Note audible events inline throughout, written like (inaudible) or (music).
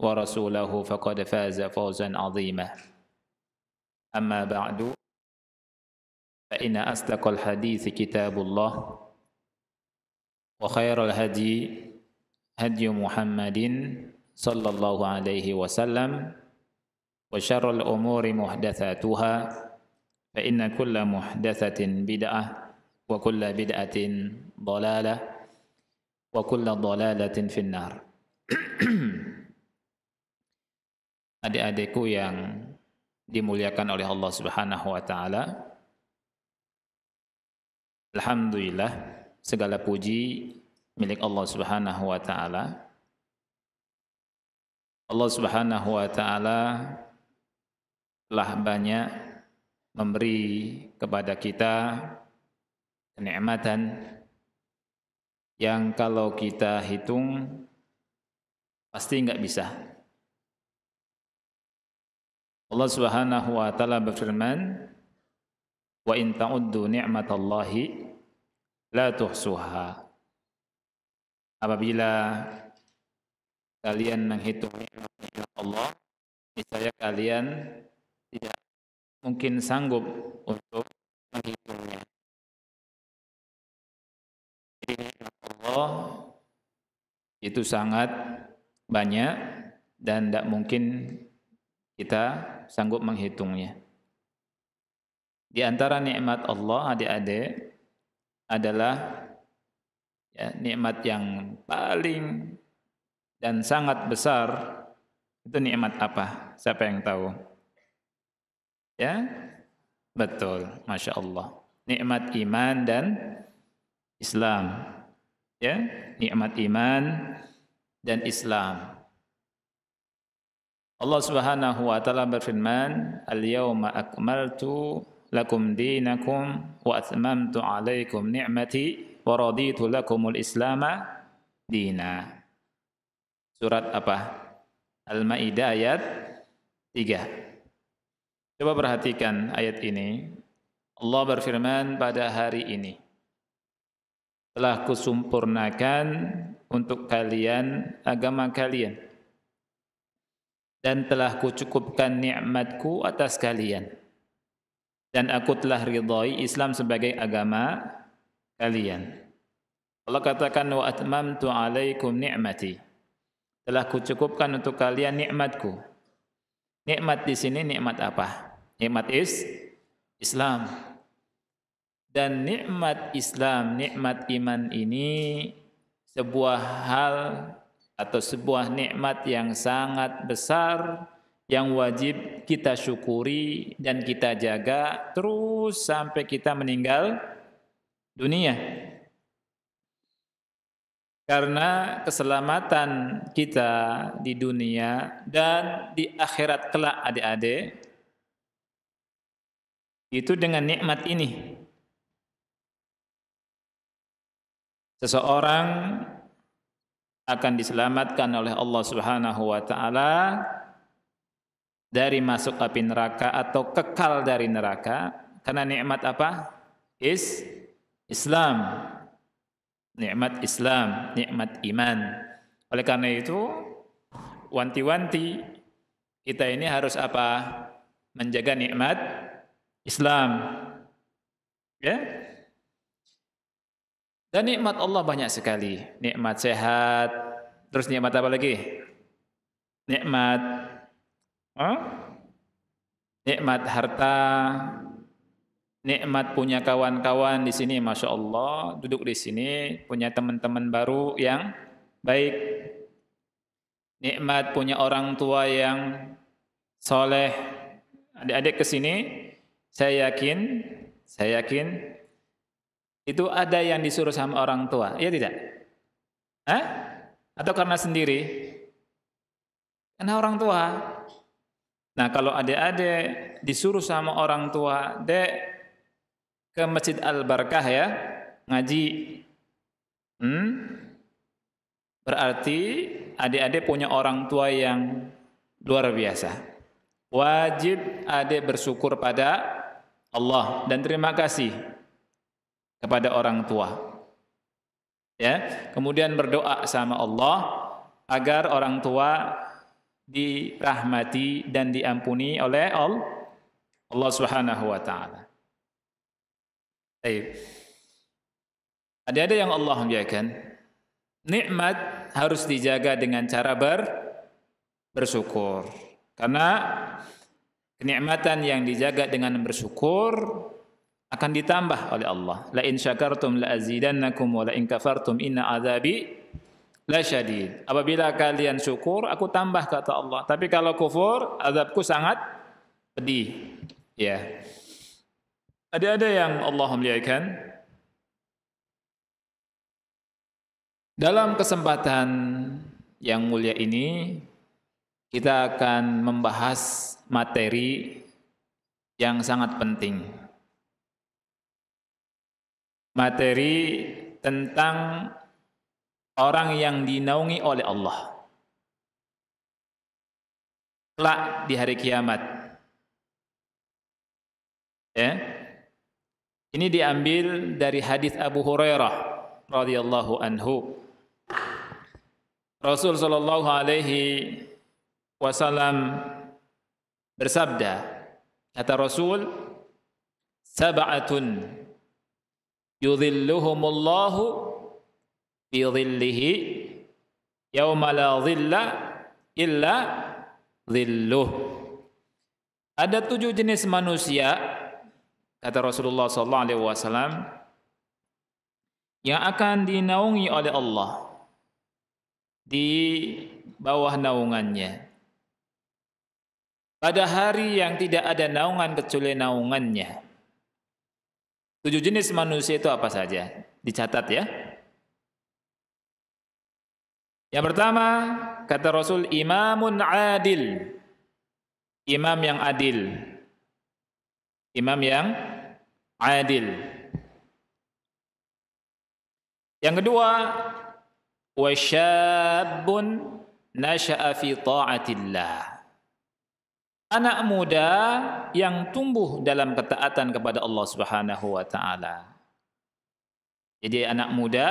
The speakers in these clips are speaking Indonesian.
ورسوله فقد فاز فوزا عظيما أما بعد فإن أصدق الحديث كتاب الله وخير الهدي هدي محمد صلى الله عليه وسلم وشر الأمور محدثاتها فإن كل محدثة بدعة وكل بدعة ضلالة وكل ضلالة في النار (clears throat) adik-adikku yang dimuliakan oleh Allah Subhanahu wa taala. Alhamdulillah segala puji milik Allah Subhanahu wa taala. Allah Subhanahu wa taala telah banyak memberi kepada kita kenikmatan yang kalau kita hitung pasti nggak bisa Allah Subhanahu wa taala berfirman, "Wa in ta'uddu ni'matallahi la tuhsuha." Apabila kalian menghitung nikmat Allah, niscaya kalian tidak mungkin sanggup untuk menghitungnya. Jadi nikmat Allah itu sangat banyak dan tidak mungkin kita sanggup menghitungnya. Di antara nikmat Allah adik-adik adalah ya, nikmat yang paling dan sangat besar itu nikmat apa? Siapa yang tahu? Ya, betul, masya Allah. Nikmat iman dan Islam, ya, nikmat iman dan Islam. Allah Subhanahu wa taala berfirman, "Al-yauma akmaltu lakum dinakum wa atmamtu 'alaikum ni'mati wa raditu lakumul Islama dina." Surat apa? Al-Maidah ayat 3. Coba perhatikan ayat ini. Allah berfirman pada hari ini telah kusumpurnakan untuk kalian agama kalian dan telah kucukupkan nikmatku atas kalian dan aku telah ridhoi Islam sebagai agama kalian. Allah katakan wa atmamtu alaikum ni'mati. Telah kucukupkan untuk kalian nikmatku. Nikmat di sini nikmat apa? Nikmat is Islam. Dan nikmat Islam, nikmat iman ini sebuah hal atau sebuah nikmat yang sangat besar yang wajib kita syukuri dan kita jaga terus sampai kita meninggal dunia. Karena keselamatan kita di dunia dan di akhirat kelak adik-adik itu dengan nikmat ini. Seseorang akan diselamatkan oleh Allah Subhanahu wa taala dari masuk api neraka atau kekal dari neraka karena nikmat apa? Is Islam. Nikmat Islam, nikmat iman. Oleh karena itu wanti-wanti kita ini harus apa? Menjaga nikmat Islam. Ya? Dan nikmat Allah banyak sekali. Nikmat sehat, terus nikmat apa lagi? Nikmat huh? nikmat harta, nikmat punya kawan-kawan di sini, masya Allah, duduk di sini, punya teman-teman baru yang baik, nikmat punya orang tua yang soleh, adik-adik ke sini, saya yakin, saya yakin itu ada yang disuruh sama orang tua, ya tidak? Hah? Atau karena sendiri? Karena orang tua. Nah, kalau adik-adik disuruh sama orang tua, dek ke Masjid Al-Barkah ya, ngaji. Hmm? Berarti adik-adik punya orang tua yang luar biasa. Wajib adik bersyukur pada Allah dan terima kasih kepada orang tua. Ya, kemudian berdoa sama Allah agar orang tua dirahmati dan diampuni oleh Allah Subhanahu wa taala. Baik. Ada-ada yang Allah muliakan. Nikmat harus dijaga dengan cara ber bersyukur. Karena kenikmatan yang dijaga dengan bersyukur akan ditambah oleh Allah. La in syakartum la azidannakum wa la in kafartum inna adzabi la syadid. Apabila kalian syukur, aku tambah kata Allah. Tapi kalau kufur, azabku sangat pedih. Ya. Ada-ada yang Allah muliakan. Dalam kesempatan yang mulia ini, kita akan membahas materi yang sangat penting materi tentang orang yang dinaungi oleh Allah. Kelak di hari kiamat. Ya. Ini diambil dari hadis Abu Hurairah radhiyallahu anhu. Rasul sallallahu alaihi wasallam bersabda, kata Rasul, "Sab'atun yudhilluhumullahu bi dhillihi yauma la dhilla illa dhilluh. Ada tujuh jenis manusia kata Rasulullah sallallahu alaihi wasallam yang akan dinaungi oleh Allah di bawah naungannya. Pada hari yang tidak ada naungan kecuali naungannya. Tujuh jenis manusia itu apa saja? Dicatat ya. Yang pertama, kata Rasul, imamun adil. Imam yang adil. Imam yang adil. Yang kedua, wasyabun nasya'a fi ta'atillah anak muda yang tumbuh dalam ketaatan kepada Allah Subhanahu wa taala. Jadi anak muda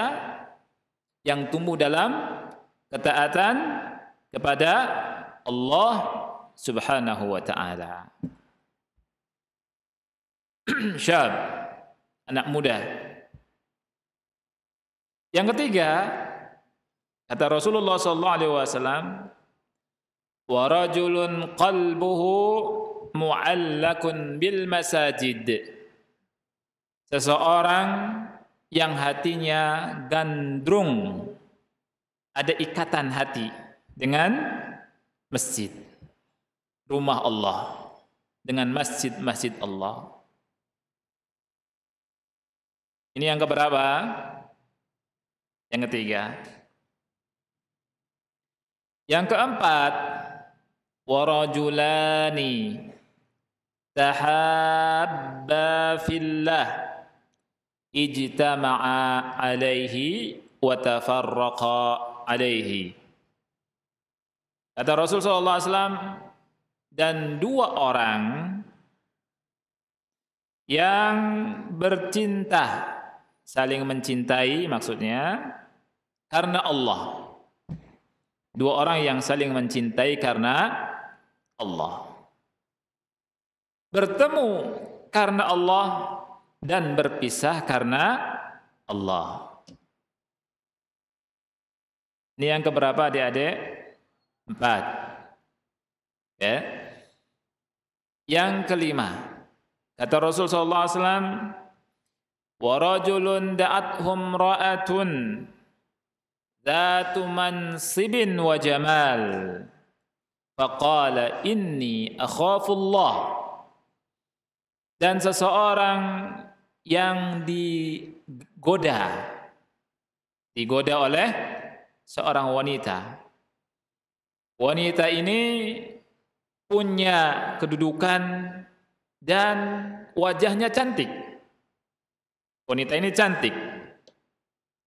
yang tumbuh dalam ketaatan kepada Allah Subhanahu wa taala. (clears throat) Syab, anak muda. Yang ketiga, kata Rasulullah sallallahu alaihi wasallam, wa rajulun qalbuhu mu'allakun bil masajid seseorang yang hatinya gandrung ada ikatan hati dengan masjid rumah Allah dengan masjid-masjid Allah ini yang keberapa yang ketiga yang keempat ورجلان تحابا في الله اجتمعا عليه وتفرقا عليه Kata Rasul sallallahu alaihi wasallam dan dua orang yang bercinta saling mencintai maksudnya karena Allah. Dua orang yang saling mencintai karena Allah. Bertemu karena Allah dan berpisah karena Allah. Ini yang keberapa adik-adik? Empat. Ya. Yang kelima. Kata Rasul sallallahu alaihi wasallam, "Wa rajulun da'athum ra'atun dzatu mansibin wa jamal." faqala inni akhafullah dan seseorang yang digoda digoda oleh seorang wanita wanita ini punya kedudukan dan wajahnya cantik wanita ini cantik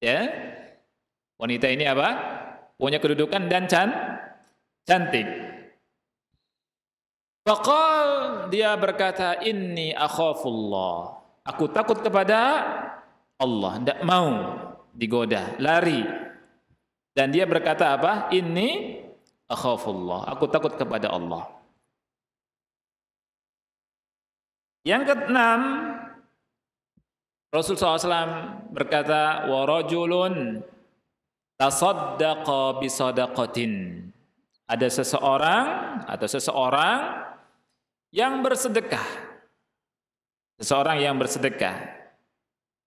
ya wanita ini apa punya kedudukan dan can cantik Faqal dia berkata inni akhafullah. Aku takut kepada Allah, tidak mau digoda, lari. Dan dia berkata apa? Inni akhafullah. Aku takut kepada Allah. Yang keenam, Rasul SAW berkata, "Wa rajulun tasaddaqa bi Ada seseorang atau seseorang yang bersedekah. Seseorang yang bersedekah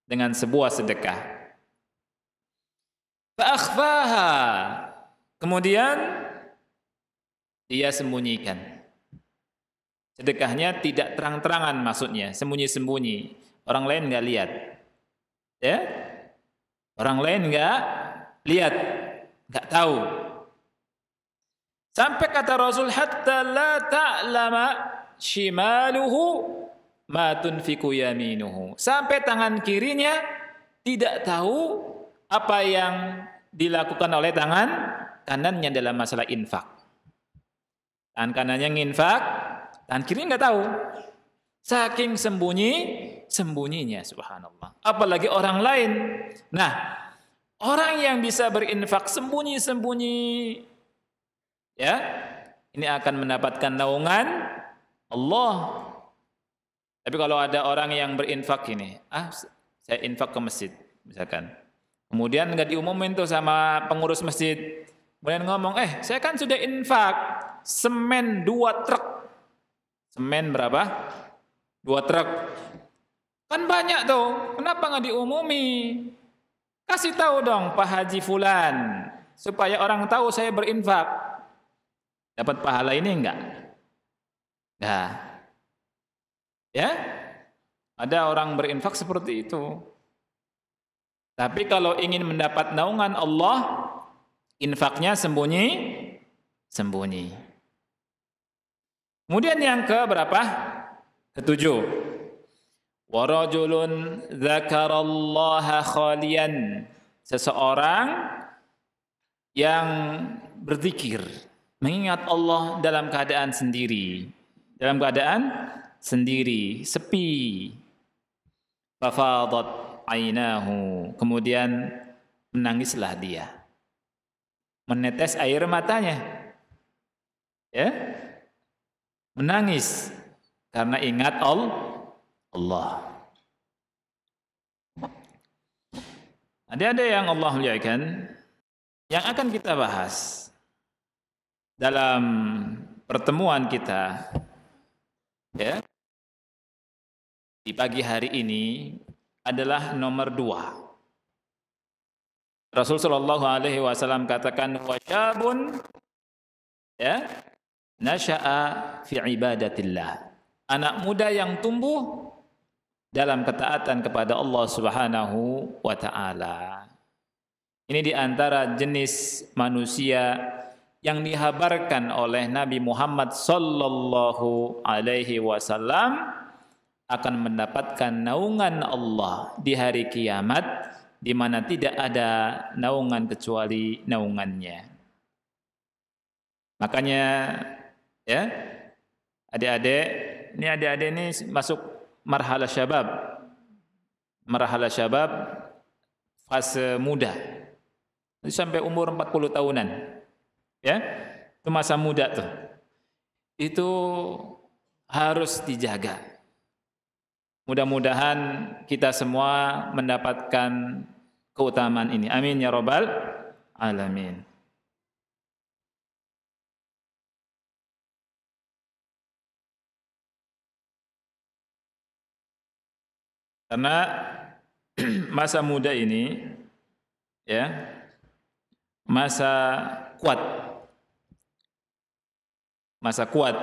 dengan sebuah sedekah. Fa'akhfaha. Kemudian dia sembunyikan. Sedekahnya tidak terang-terangan maksudnya, sembunyi-sembunyi. Orang lain nggak lihat. Ya? Orang lain nggak lihat, nggak tahu. Sampai kata Rasul hatta la ta'lama shimaluhu ma tunfiku yaminuhu. Sampai tangan kirinya tidak tahu apa yang dilakukan oleh tangan kanannya dalam masalah infak. Tangan kanannya nginfak, tangan kirinya nggak tahu. Saking sembunyi sembunyinya subhanallah. Apalagi orang lain. Nah, orang yang bisa berinfak sembunyi-sembunyi ya, ini akan mendapatkan naungan Allah. Tapi kalau ada orang yang berinfak ini, ah saya infak ke masjid misalkan. Kemudian nggak diumumin tuh sama pengurus masjid. Kemudian ngomong, eh saya kan sudah infak semen dua truk. Semen berapa? Dua truk. Kan banyak tuh, kenapa nggak diumumi? Kasih tahu dong Pak Haji Fulan, supaya orang tahu saya berinfak. Dapat pahala ini enggak? Nah, ya, ada orang berinfak seperti itu. Tapi kalau ingin mendapat naungan Allah, infaknya sembunyi, sembunyi. Kemudian yang ke berapa? Ketujuh. Warajulun zakarallaha khalian. Seseorang yang berzikir, mengingat Allah dalam keadaan sendiri dalam keadaan sendiri, sepi. Fafadat ainahu. Kemudian menangislah dia. Menetes air matanya. Ya. Menangis karena ingat Allah. Ada ada yang Allah muliakan yang akan kita bahas dalam pertemuan kita ya di pagi hari ini adalah nomor dua. Rasul Shallallahu Alaihi Wasallam katakan wasyabun ya nasha'a fi ibadatillah anak muda yang tumbuh dalam ketaatan kepada Allah Subhanahu wa taala. Ini di antara jenis manusia yang dihabarkan oleh Nabi Muhammad sallallahu alaihi wasallam akan mendapatkan naungan Allah di hari kiamat di mana tidak ada naungan kecuali naungannya. Makanya ya adik-adik ini adik-adik ini masuk marhala syabab. Marhala syabab fase muda. Sampai umur 40 tahunan ya itu masa muda tuh itu harus dijaga mudah-mudahan kita semua mendapatkan keutamaan ini amin ya robbal alamin karena (clears throat) masa muda ini ya masa kuat masa kuat.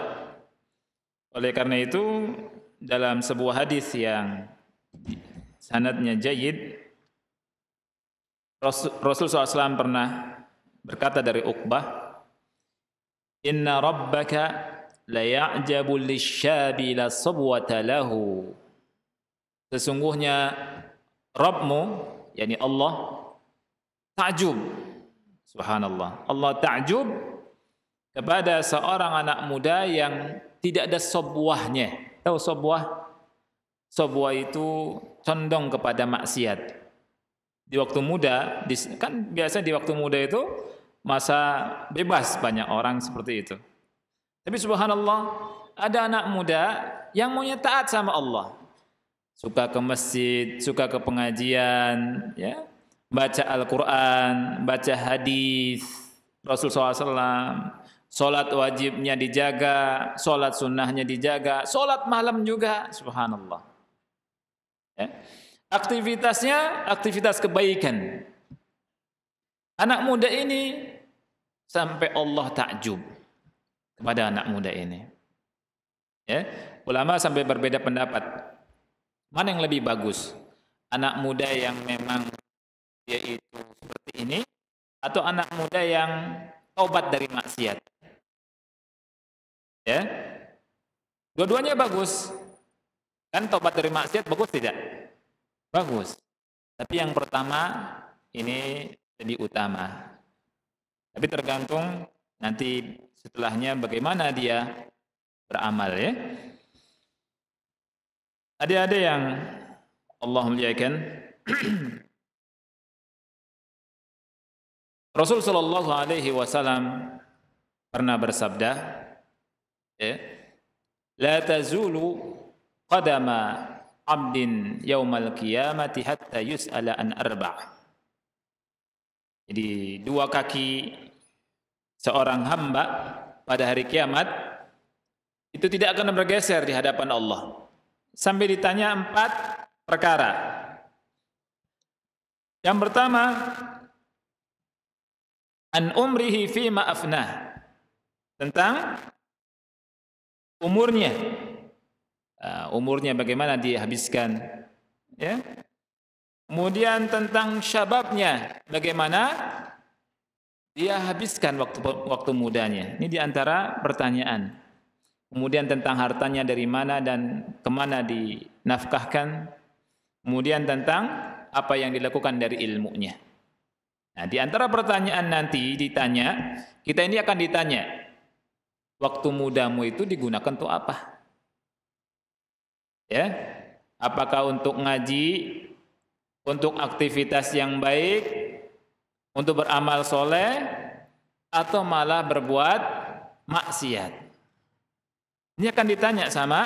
Oleh karena itu dalam sebuah hadis yang sanadnya jayid Rasul SAW pernah berkata dari Uqbah Inna rabbaka laya'jabu lisyabi la lahu Sesungguhnya Rabbmu yakni Allah Ta'jub Subhanallah Allah ta'jub kepada seorang anak muda yang tidak ada sebuahnya. Tahu sebuah? Sebuah itu condong kepada maksiat. Di waktu muda, kan biasa di waktu muda itu masa bebas banyak orang seperti itu. Tapi subhanallah, ada anak muda yang maunya taat sama Allah. Suka ke masjid, suka ke pengajian, ya. Baca Al-Qur'an, baca hadis Rasul SAW, Sholat wajibnya dijaga, sholat sunnahnya dijaga, sholat malam juga, subhanallah. Ya. Aktivitasnya, aktivitas kebaikan. Anak muda ini sampai Allah takjub kepada anak muda ini. Ya. Ulama sampai berbeda pendapat. Mana yang lebih bagus? Anak muda yang memang dia itu seperti ini atau anak muda yang taubat dari maksiat? Ya. Dua-duanya bagus. Kan tobat dari maksiat bagus tidak? Bagus. Tapi yang pertama ini jadi utama. Tapi tergantung nanti setelahnya bagaimana dia beramal ya. Ada-ada yang Allah muliakan. (clears throat) Rasul Shallallahu Alaihi Wasallam pernah bersabda, ya la tazulu qadama abdin yaumal qiyamati hatta yus'ala an arba' Jadi dua kaki seorang hamba pada hari kiamat itu tidak akan bergeser di hadapan Allah sampai ditanya empat perkara. Yang pertama an umrihi fi ma'afnah tentang umurnya uh, umurnya bagaimana dihabiskan ya kemudian tentang syababnya bagaimana dia habiskan waktu waktu mudanya ini diantara pertanyaan kemudian tentang hartanya dari mana dan kemana dinafkahkan kemudian tentang apa yang dilakukan dari ilmunya nah diantara pertanyaan nanti ditanya kita ini akan ditanya waktu mudamu itu digunakan untuk apa? Ya, apakah untuk ngaji, untuk aktivitas yang baik, untuk beramal soleh, atau malah berbuat maksiat? Ini akan ditanya sama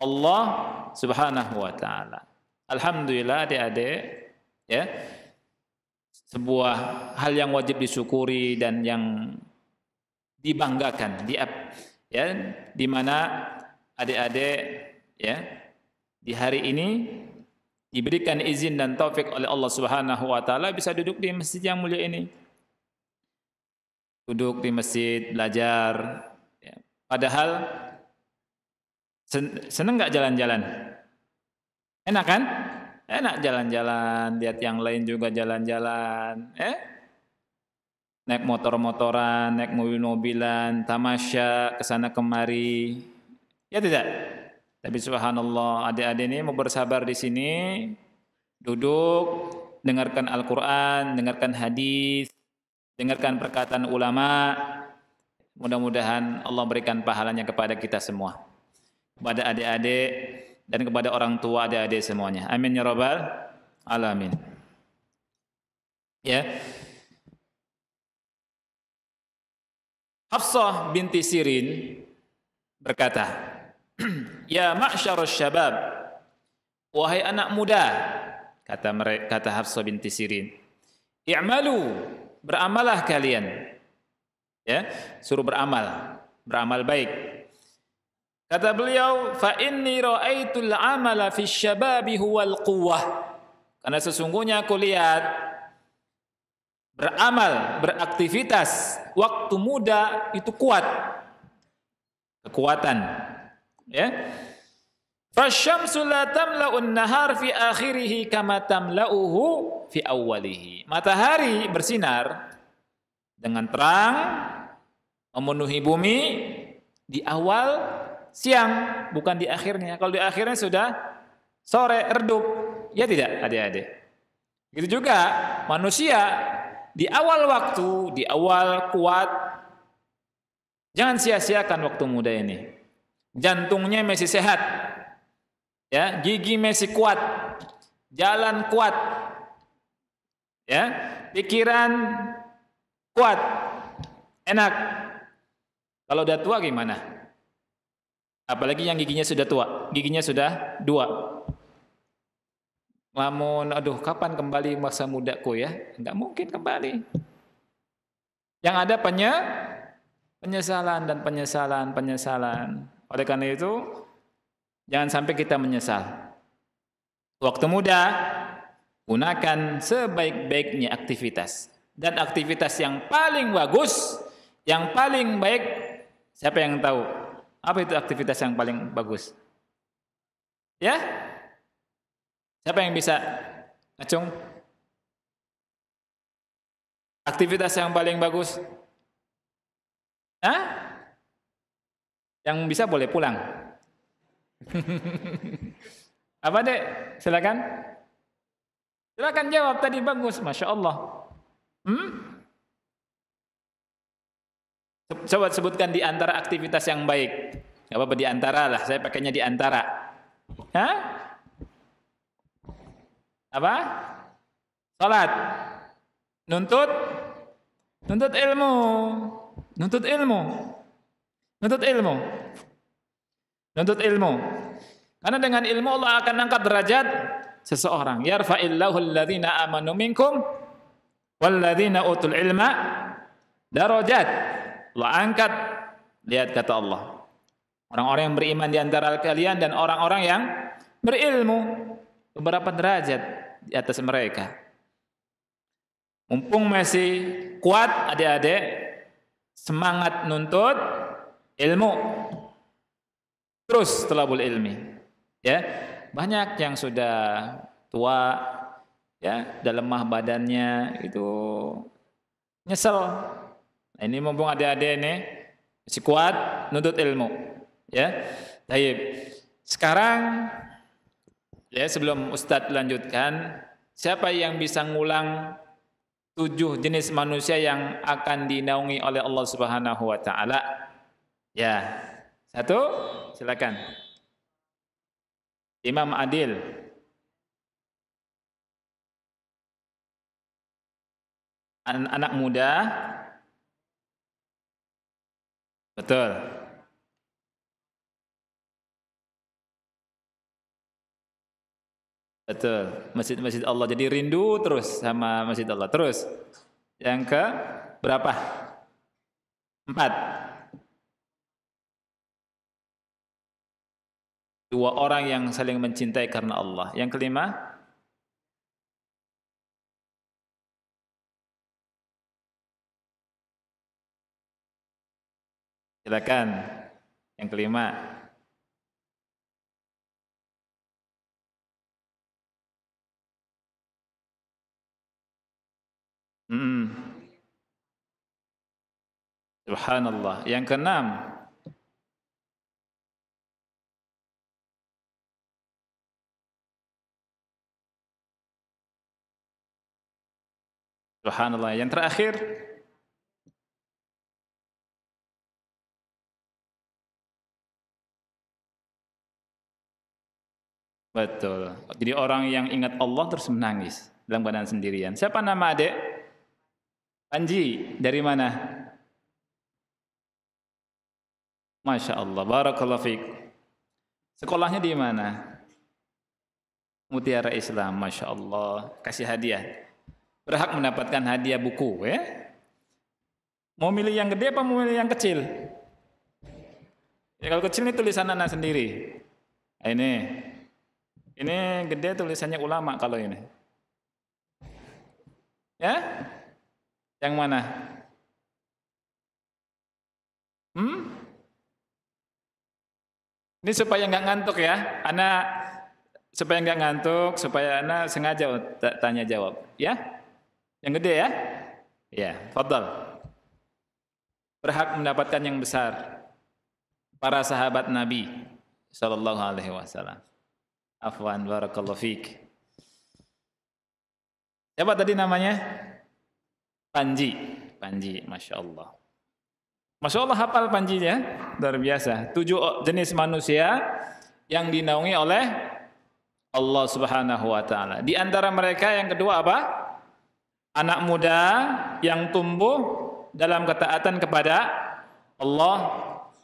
Allah Subhanahu wa taala. Alhamdulillah adik-adik ya. Sebuah hal yang wajib disyukuri dan yang dibanggakan di ya di mana adik-adik ya di hari ini diberikan izin dan taufik oleh Allah Subhanahu wa taala bisa duduk di masjid yang mulia ini. Duduk di masjid, belajar. Ya. Padahal seneng nggak jalan-jalan? Enak kan? Enak jalan-jalan, lihat yang lain juga jalan-jalan. Eh? naik motor-motoran, naik mobil-mobilan, tamasya kesana kemari. Ya tidak. Tapi subhanallah, adik-adik ini mau bersabar di sini, duduk, dengarkan Al-Quran, dengarkan hadis, dengarkan perkataan ulama. Mudah-mudahan Allah berikan pahalanya kepada kita semua. Kepada adik-adik dan kepada orang tua adik-adik semuanya. Amin ya rabbal alamin. Ya. Hafsah binti Sirin berkata, (clears throat) "Ya ma'syarus syabab, wahai anak muda," kata mereka, kata Hafsah binti Sirin, "i'malu, beramalah kalian." Ya, suruh beramal, beramal baik. Kata beliau, "Fa inni ra'aitul amala fi syababi huwal quwwah." Karena sesungguhnya aku lihat beramal, beraktivitas waktu muda itu kuat kekuatan ya Fasyamsu la tamla'un nahar fi akhirih kama tamla'uhu fi awwalihi. Matahari bersinar dengan terang memenuhi bumi di awal siang, bukan di akhirnya. Kalau di akhirnya sudah sore redup. Ya tidak, adik-adik. Gitu juga manusia di awal waktu, di awal kuat, jangan sia-siakan waktu muda ini. Jantungnya masih sehat, ya, gigi masih kuat, jalan kuat, ya, pikiran kuat, enak. Kalau udah tua gimana? Apalagi yang giginya sudah tua, giginya sudah dua, Lamun, aduh kapan kembali masa mudaku ya? Enggak mungkin kembali. Yang ada penye, penyesalan dan penyesalan, penyesalan. Oleh karena itu, jangan sampai kita menyesal. Waktu muda, gunakan sebaik-baiknya aktivitas. Dan aktivitas yang paling bagus, yang paling baik, siapa yang tahu? Apa itu aktivitas yang paling bagus? Ya, Siapa yang bisa? Acung? Aktivitas yang paling bagus? Hah? Yang bisa boleh pulang. (laughs) Apa dek? Silakan. Silakan jawab tadi bagus, masya Allah. Hmm? Coba sebutkan di antara aktivitas yang baik. apa-apa di antara lah, saya pakainya di antara. Hah? apa? Salat. Nuntut nuntut ilmu. Nuntut ilmu. Nuntut ilmu. Nuntut ilmu. Karena dengan ilmu Allah akan angkat derajat seseorang. Yarfa'illahu alladhina amanu minkum walladzina utul ilma darajat. Allah angkat lihat kata Allah. Orang-orang yang beriman di antara kalian dan orang-orang yang berilmu beberapa derajat di atas mereka. Mumpung masih kuat adik-adik, semangat nuntut ilmu. Terus telabul ilmi. Ya. Banyak yang sudah tua ya, udah lemah badannya itu nyesel. Nah, ini mumpung adik-adik ini masih kuat nuntut ilmu. Ya. Baik. Sekarang Ya, sebelum Ustadz lanjutkan, siapa yang bisa ngulang tujuh jenis manusia yang akan dinaungi oleh Allah Subhanahu wa taala? Ya. Satu, silakan. Imam Adil. An anak muda. Betul. Betul, masjid-masjid Allah. Jadi rindu terus sama masjid Allah. Terus, yang ke berapa? Empat. Dua orang yang saling mencintai karena Allah. Yang kelima, silakan. Yang kelima, Hmm. Subhanallah. Yang keenam, Subhanallah. Yang terakhir, Betul. Jadi orang yang ingat Allah terus menangis dalam keadaan sendirian. Siapa nama adik? Panji dari mana? Masya Allah, Barakallahu Fiq. Sekolahnya di mana? Mutiara Islam, Masya Allah. Kasih hadiah. Berhak mendapatkan hadiah buku ya. Mau milih yang gede apa mau milih yang kecil? Ya kalau kecil ini tulisan anak sendiri. Nah, ini. Ini gede tulisannya ulama kalau ini. Ya? Yang mana? Hmm? Ini supaya nggak ngantuk ya. Anak supaya nggak ngantuk, supaya anak sengaja tanya jawab, ya? Yang gede ya? Ya, fadal. Berhak mendapatkan yang besar. Para sahabat Nabi sallallahu alaihi wasallam. Afwan barakallahu fiik. Siapa tadi namanya? Panji, Panji, masya Allah. Masya Allah hafal Panji ya, luar biasa. Tujuh jenis manusia yang dinaungi oleh Allah Subhanahu Wa Taala. Di antara mereka yang kedua apa? Anak muda yang tumbuh dalam ketaatan kepada Allah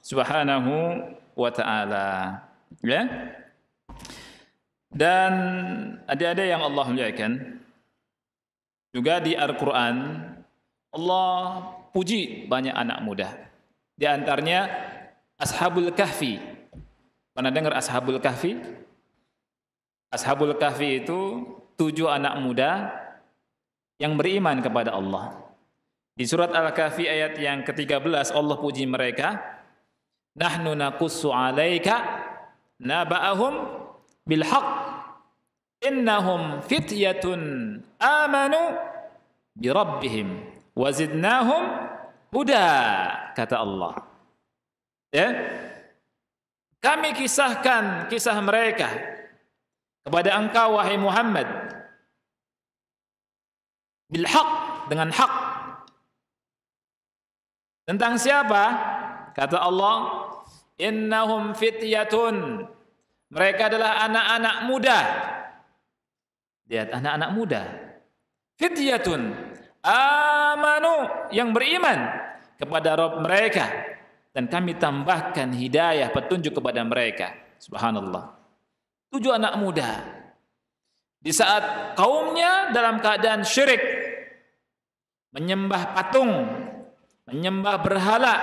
Subhanahu wa taala. Ya. Dan ada-ada yang Allah muliakan juga di Al-Qur'an Allah puji banyak anak muda. Di antaranya Ashabul Kahfi. Pernah dengar Ashabul Kahfi? Ashabul Kahfi itu tujuh anak muda yang beriman kepada Allah. Di surat Al-Kahfi ayat yang ke-13 Allah puji mereka, "Nahnu naqussu 'alaika naba'ahum bil haqq. Innahum fityatun amanu bi rabbihim wazidnahum huda kata Allah. Ya. Kami kisahkan kisah mereka kepada engkau wahai Muhammad bil haq dengan hak. Tentang siapa? Kata Allah, innahum fityatun. Mereka adalah anak-anak muda. Lihat anak-anak muda. Fityatun amanu yang beriman kepada Rob mereka dan kami tambahkan hidayah petunjuk kepada mereka. Subhanallah. Tujuh anak muda di saat kaumnya dalam keadaan syirik menyembah patung, menyembah berhala,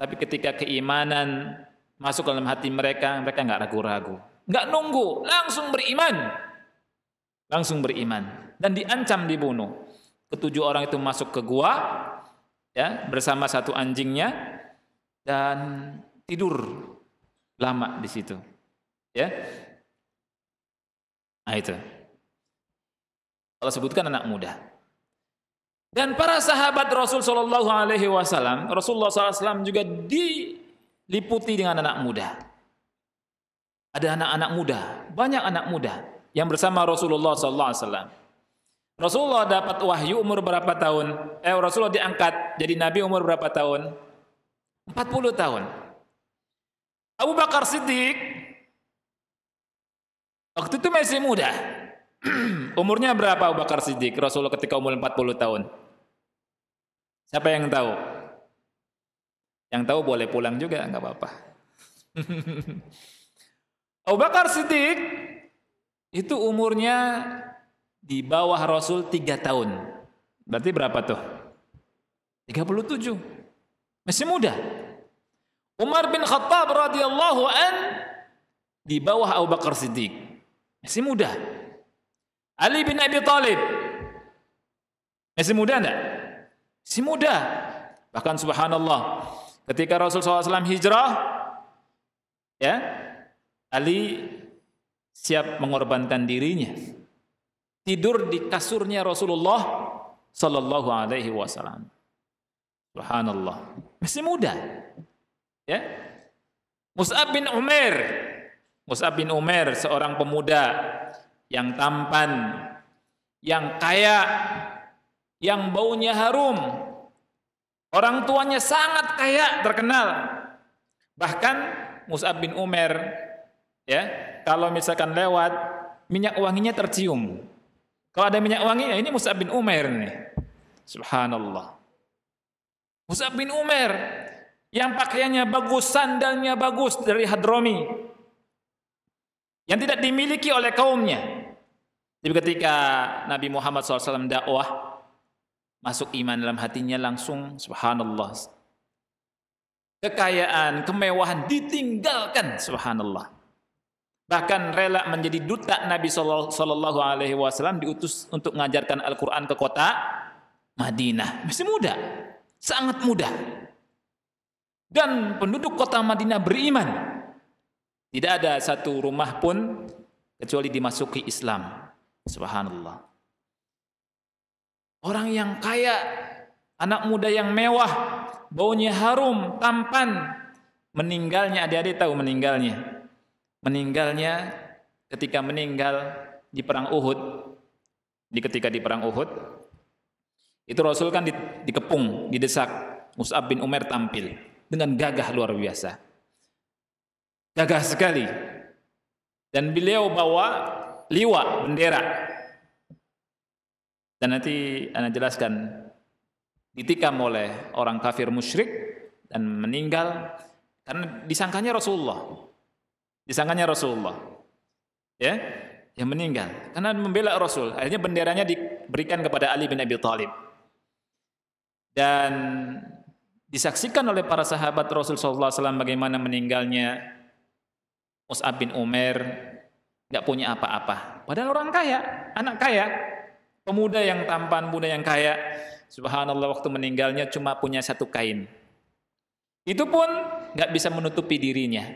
tapi ketika keimanan masuk dalam hati mereka, mereka nggak ragu-ragu, nggak nunggu, langsung beriman, langsung beriman dan diancam dibunuh ketujuh orang itu masuk ke gua ya bersama satu anjingnya dan tidur lama di situ ya nah itu Allah sebutkan anak muda dan para sahabat Rasul Shallallahu Alaihi Wasallam Rasulullah SAW juga diliputi dengan anak muda ada anak-anak muda banyak anak muda yang bersama Rasulullah Sallallahu Alaihi Wasallam Rasulullah dapat wahyu umur berapa tahun? Eh Rasulullah diangkat jadi nabi umur berapa tahun? 40 tahun. Abu Bakar Siddiq waktu itu masih muda. (clears throat) Umurnya berapa Abu Bakar Siddiq Rasulullah ketika umur 40 tahun? Siapa yang tahu? Yang tahu boleh pulang juga nggak apa-apa. (laughs) Abu Bakar Siddiq itu umurnya di bawah Rasul tiga tahun. Berarti berapa tuh? 37. Masih muda. Umar bin Khattab radhiyallahu an di bawah Abu Bakar Siddiq. Masih muda. Ali bin Abi Thalib masih muda enggak? Masih muda. Bahkan subhanallah, ketika Rasul SAW hijrah, ya, Ali siap mengorbankan dirinya tidur di kasurnya Rasulullah Sallallahu Alaihi Wasallam. Subhanallah. Masih muda. Ya. Mus'ab bin Umar, Mus'ab bin Umar seorang pemuda yang tampan, yang kaya, yang baunya harum. Orang tuanya sangat kaya, terkenal. Bahkan Mus'ab bin Umar, ya, kalau misalkan lewat minyak wanginya tercium. Kalau ada minyak wangi, ya ini Mus'ab bin Umair nih. Subhanallah. Mus'ab bin Umair yang pakaiannya bagus, sandalnya bagus dari Hadromi. Yang tidak dimiliki oleh kaumnya. Jadi ketika Nabi Muhammad SAW dakwah, masuk iman dalam hatinya langsung subhanallah. Kekayaan, kemewahan ditinggalkan subhanallah bahkan rela menjadi duta Nabi Shallallahu Alaihi Wasallam diutus untuk mengajarkan Al-Quran ke kota Madinah. Masih muda, sangat muda. Dan penduduk kota Madinah beriman. Tidak ada satu rumah pun kecuali dimasuki Islam. Subhanallah. Orang yang kaya, anak muda yang mewah, baunya harum, tampan, meninggalnya adik-adik tahu meninggalnya meninggalnya ketika meninggal di perang Uhud di ketika di perang Uhud itu Rasul kan dikepung didesak Mus'ab bin Umar tampil dengan gagah luar biasa gagah sekali dan beliau bawa liwa bendera dan nanti anda jelaskan ditikam oleh orang kafir musyrik dan meninggal karena disangkanya Rasulullah disangkanya Rasulullah. Ya, yang meninggal karena membela Rasul. Akhirnya benderanya diberikan kepada Ali bin Abi Thalib. Dan disaksikan oleh para sahabat Rasul sallallahu alaihi wasallam bagaimana meninggalnya Mus'ab bin Umar, nggak punya apa-apa. Padahal orang kaya, anak kaya, pemuda yang tampan, muda yang kaya. Subhanallah waktu meninggalnya cuma punya satu kain. Itu pun nggak bisa menutupi dirinya.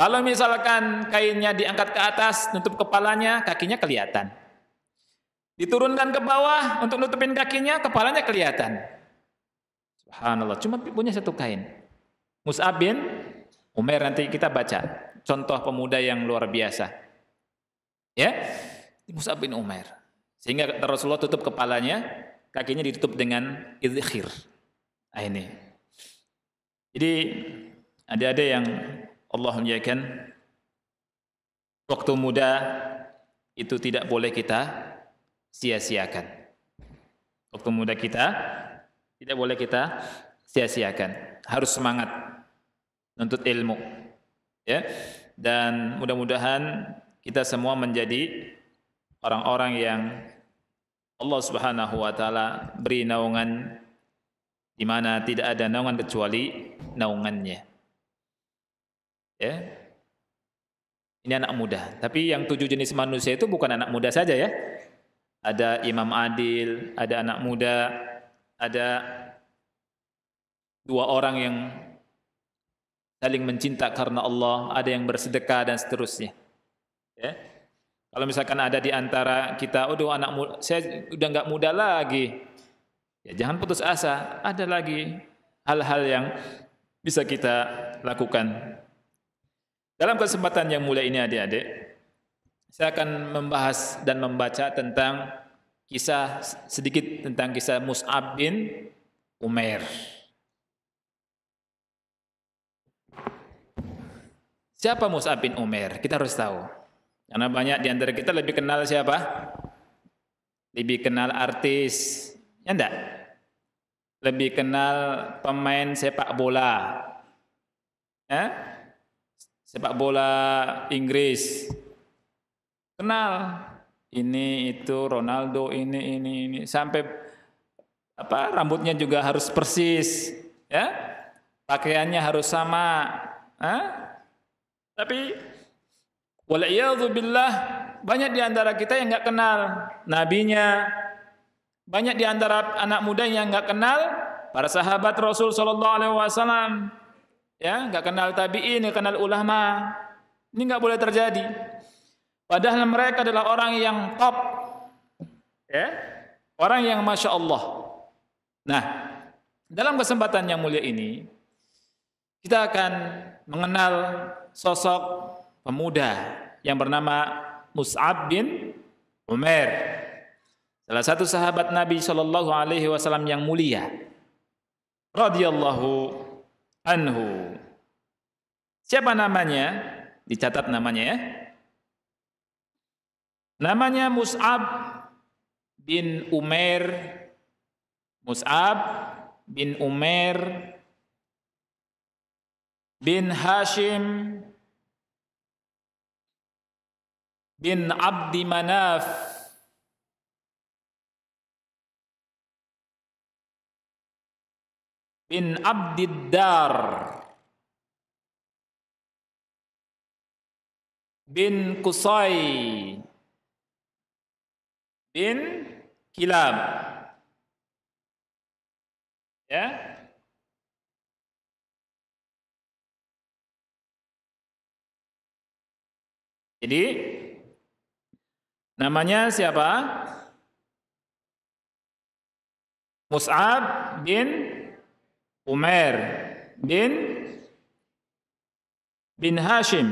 Kalau misalkan kainnya diangkat ke atas, nutup kepalanya, kakinya kelihatan. Diturunkan ke bawah untuk nutupin kakinya, kepalanya kelihatan. Subhanallah, cuma punya satu kain. Mus'ab bin Umair nanti kita baca. Contoh pemuda yang luar biasa. Ya, Mus'ab bin Umair. Sehingga Rasulullah tutup kepalanya, kakinya ditutup dengan idhir. Nah ini. Jadi ada-ada yang Allah menjadikan waktu muda itu tidak boleh kita sia-siakan. Waktu muda kita tidak boleh kita sia-siakan. Harus semangat menuntut ilmu. Ya. Dan mudah-mudahan kita semua menjadi orang-orang yang Allah Subhanahu wa taala beri naungan di mana tidak ada naungan kecuali naungannya. Ya. Ini anak muda. Tapi yang tujuh jenis manusia itu bukan anak muda saja ya. Ada imam adil, ada anak muda, ada dua orang yang saling mencinta karena Allah, ada yang bersedekah dan seterusnya. Ya. Kalau misalkan ada di antara kita, aduh anak muda, saya udah nggak muda lagi. Ya, jangan putus asa, ada lagi hal-hal yang bisa kita lakukan. Dalam kesempatan yang mulia ini adik-adik, saya akan membahas dan membaca tentang kisah sedikit tentang kisah Mus'ab bin Umair. Siapa Mus'ab bin Umair? Kita harus tahu. Karena banyak di antara kita lebih kenal siapa? Lebih kenal artis, ya enggak? Lebih kenal pemain sepak bola. Ya? sepak bola Inggris. Kenal ini itu Ronaldo ini ini ini sampai apa rambutnya juga harus persis, ya. Pakaiannya harus sama. Hah? Tapi Waliyadzubillah banyak di antara kita yang nggak kenal nabinya. Banyak di antara anak muda yang nggak kenal para sahabat Rasul Shallallahu alaihi wasallam ya nggak kenal tabiin nggak kenal ulama ini nggak boleh terjadi padahal mereka adalah orang yang top ya orang yang masya Allah nah dalam kesempatan yang mulia ini kita akan mengenal sosok pemuda yang bernama Mus'ab bin Umar salah satu sahabat Nabi Shallallahu Alaihi Wasallam yang mulia radhiyallahu anhu. Siapa namanya? Dicatat namanya ya. Namanya Mus'ab bin Umair. Mus'ab bin Umair bin Hashim bin Abdi Manaf bin Abdiddar bin Qusay bin Kilab ya Jadi namanya siapa? Mus'ab bin Umar bin bin Hashim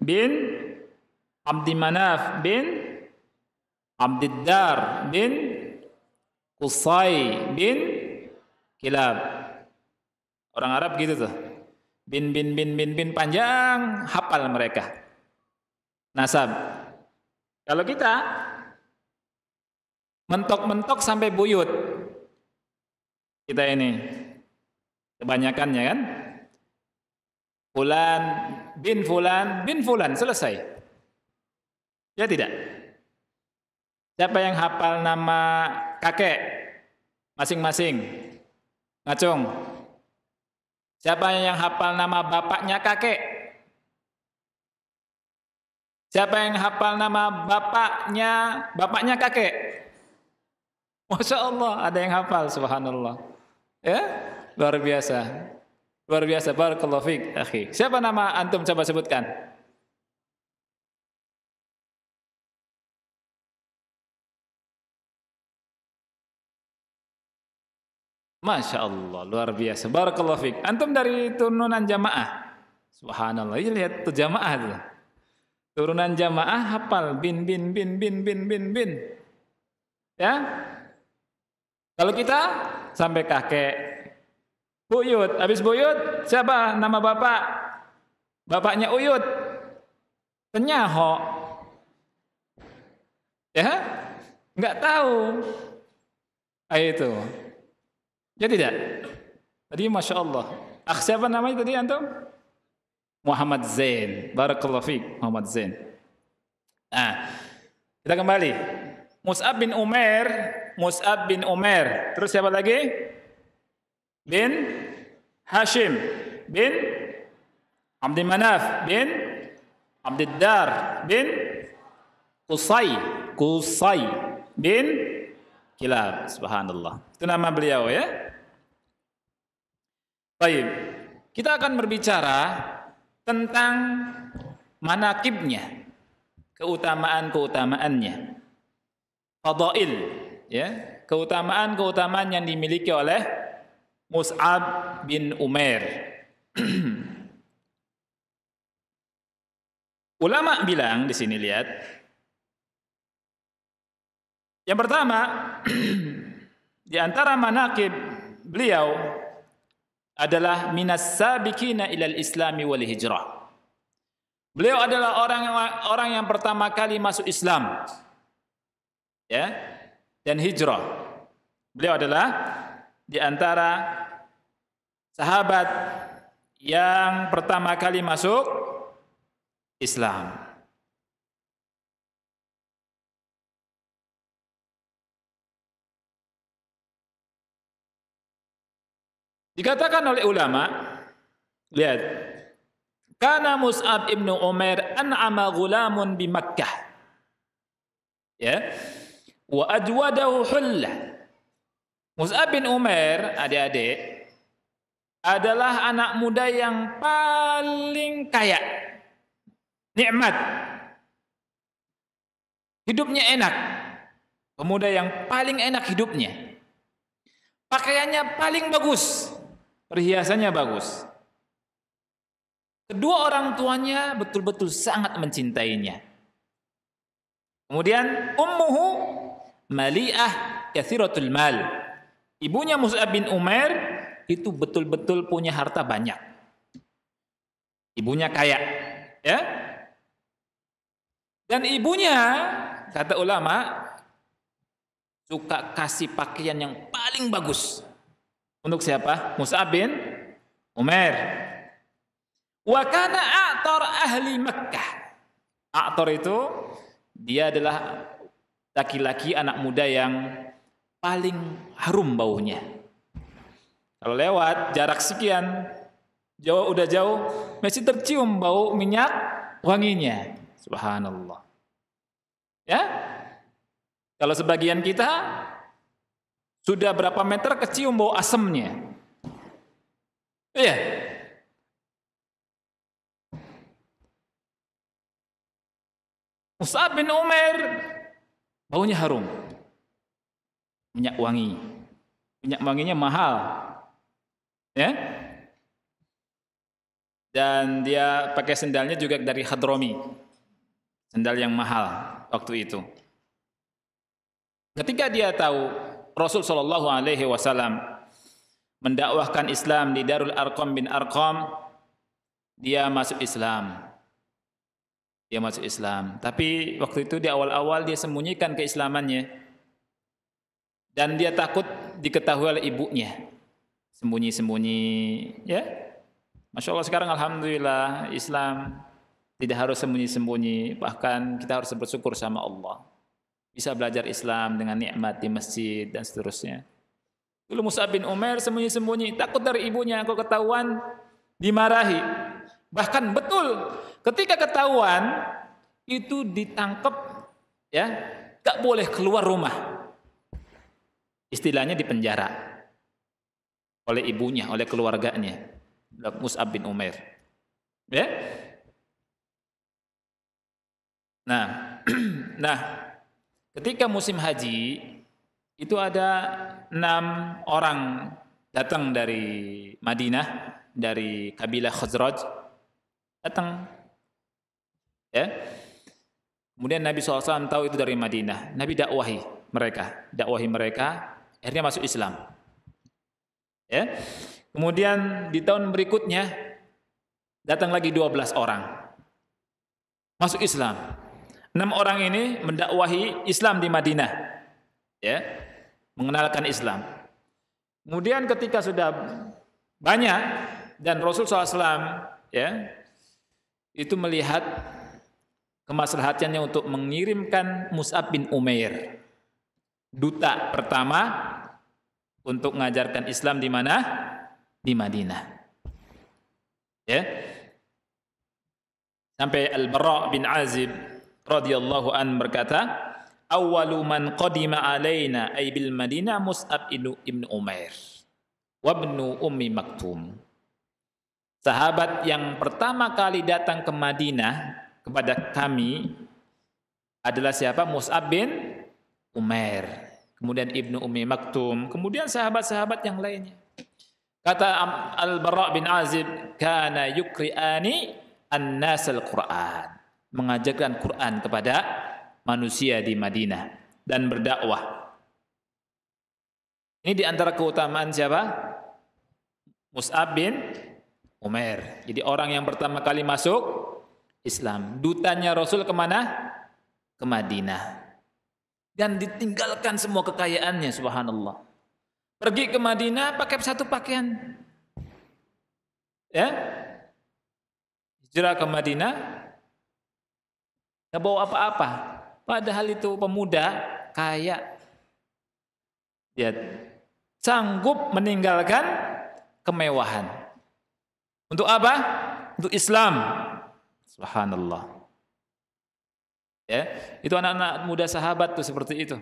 bin Abdi Manaf bin Abdiddar bin Qusay bin Kilab. Orang Arab gitu tuh. Bin bin bin bin bin panjang hafal mereka. Nasab. Kalau kita mentok-mentok sampai buyut kita ini Kebanyakannya kan? Fulan, bin Fulan, bin Fulan, selesai. Ya tidak? Siapa yang hafal nama kakek? Masing-masing. Ngacung. Siapa yang hafal nama bapaknya kakek? Siapa yang hafal nama bapaknya, bapaknya kakek? Masya Allah, ada yang hafal, subhanallah. Ya? Luar biasa. Luar biasa. Barakallahu fiik, akhi. Siapa nama antum coba sebutkan? Masya Allah, luar biasa. Barakallahu fiik. Antum dari turunan jamaah. Subhanallah, ini iya, lihat tuh jamaah tuh. Turunan jamaah hafal bin bin bin bin bin bin bin. Ya? Kalau kita sampai kakek, Buyut. Habis Buyut, siapa nama bapak? Bapaknya Uyut. Tenyaho. Ya? Enggak tahu. Ah, itu. Ya tidak? Tadi Masya Allah. Ah, siapa namanya tadi antum? Muhammad Zain. Barakallahu fiqh Muhammad Zain. Nah, kita kembali. Mus'ab bin Umar, Mus'ab bin Umar, Terus siapa lagi? bin Hashim bin Abdul Manaf bin Abdul Dar bin Qusay Qusay bin Kilab subhanallah itu nama beliau ya Baik kita akan berbicara tentang manakibnya keutamaan-keutamaannya fadail ya keutamaan-keutamaan yang dimiliki oleh Mus'ab bin Umair. (clears throat) Ulama bilang di sini lihat. Yang pertama, (clears throat) di antara manakib beliau adalah minas ilal islami wal hijrah. Beliau adalah orang orang yang pertama kali masuk Islam. Ya. Dan hijrah. Beliau adalah di antara sahabat yang pertama kali masuk Islam. Dikatakan oleh ulama, lihat, karena Mus'ab ibnu Umair an'ama gulamun bi Makkah. Ya. Wa ajwadahu hullah. Mus'ab bin Umar, adik-adik, adalah anak muda yang paling kaya. Nikmat. Hidupnya enak. Pemuda yang paling enak hidupnya. Pakaiannya paling bagus. Perhiasannya bagus. Kedua orang tuanya betul-betul sangat mencintainya. Kemudian ummuhu mali'ah kathiratul mal. Ibunya Mus'ab bin Umar itu betul-betul punya harta banyak. Ibunya kaya, ya. Dan ibunya kata ulama suka kasih pakaian yang paling bagus. Untuk siapa? Mus'ab bin Umar. Wa kana a'tar ahli Mekkah. A'tar itu dia adalah laki-laki anak muda yang paling harum baunya. Kalau lewat jarak sekian, jauh udah jauh, masih tercium bau minyak wanginya. Subhanallah. Ya? Kalau sebagian kita sudah berapa meter kecium bau asemnya. Iya. Mus'ab bin Umar baunya harum minyak wangi. Minyak wanginya mahal. Ya? Dan dia pakai sendalnya juga dari hadromi. Sendal yang mahal waktu itu. Ketika dia tahu Rasul Shallallahu alaihi wasallam mendakwahkan Islam di Darul Arqam bin Arqam, dia masuk Islam dia masuk Islam. Tapi waktu itu di awal-awal dia sembunyikan keislamannya dan dia takut diketahui oleh ibunya sembunyi-sembunyi ya Masya Allah sekarang Alhamdulillah Islam tidak harus sembunyi-sembunyi bahkan kita harus bersyukur sama Allah bisa belajar Islam dengan nikmat di masjid dan seterusnya dulu Musa bin Umar sembunyi-sembunyi takut dari ibunya kalau ketahuan dimarahi bahkan betul ketika ketahuan itu ditangkap ya gak boleh keluar rumah istilahnya dipenjara oleh ibunya, oleh keluarganya. Mus'ab bin Umair. Ya? Nah, (clears throat) nah ketika musim haji itu ada enam orang datang dari Madinah dari kabilah Khazraj datang ya kemudian Nabi SAW tahu itu dari Madinah Nabi dakwahi mereka dakwahi mereka Akhirnya masuk Islam. Ya. Kemudian di tahun berikutnya datang lagi 12 orang. Masuk Islam. Enam orang ini mendakwahi Islam di Madinah. Ya. Mengenalkan Islam. Kemudian ketika sudah banyak dan Rasul SAW ya itu melihat kemaslahatannya untuk mengirimkan Mus'ab bin Umair duta pertama untuk mengajarkan Islam di mana? Di Madinah. Ya. Sampai Al-Bara bin Azib radhiyallahu an berkata, "Awwalu man qadima alaina ay bil Madinah Mus'ab ibn Umair wa ibn Ummi Maktum." Sahabat yang pertama kali datang ke Madinah kepada kami adalah siapa? Mus'ab bin Umair kemudian Ibnu Umi Maktum, kemudian sahabat-sahabat yang lainnya. Kata Al-Bara bin Azib, "Kana yukri'ani an-nas quran Mengajarkan Quran kepada manusia di Madinah dan berdakwah. Ini di antara keutamaan siapa? Mus'ab bin Umar. Jadi orang yang pertama kali masuk Islam. Dutanya Rasul kemana? Ke Madinah dan ditinggalkan semua kekayaannya subhanallah. Pergi ke Madinah pakai satu pakaian. Ya. Hijrah ke Madinah nggak bawa apa-apa. Padahal itu pemuda kaya. Ya, sanggup meninggalkan kemewahan. Untuk apa? Untuk Islam. Subhanallah. Ya, itu anak-anak muda sahabat tuh seperti itu.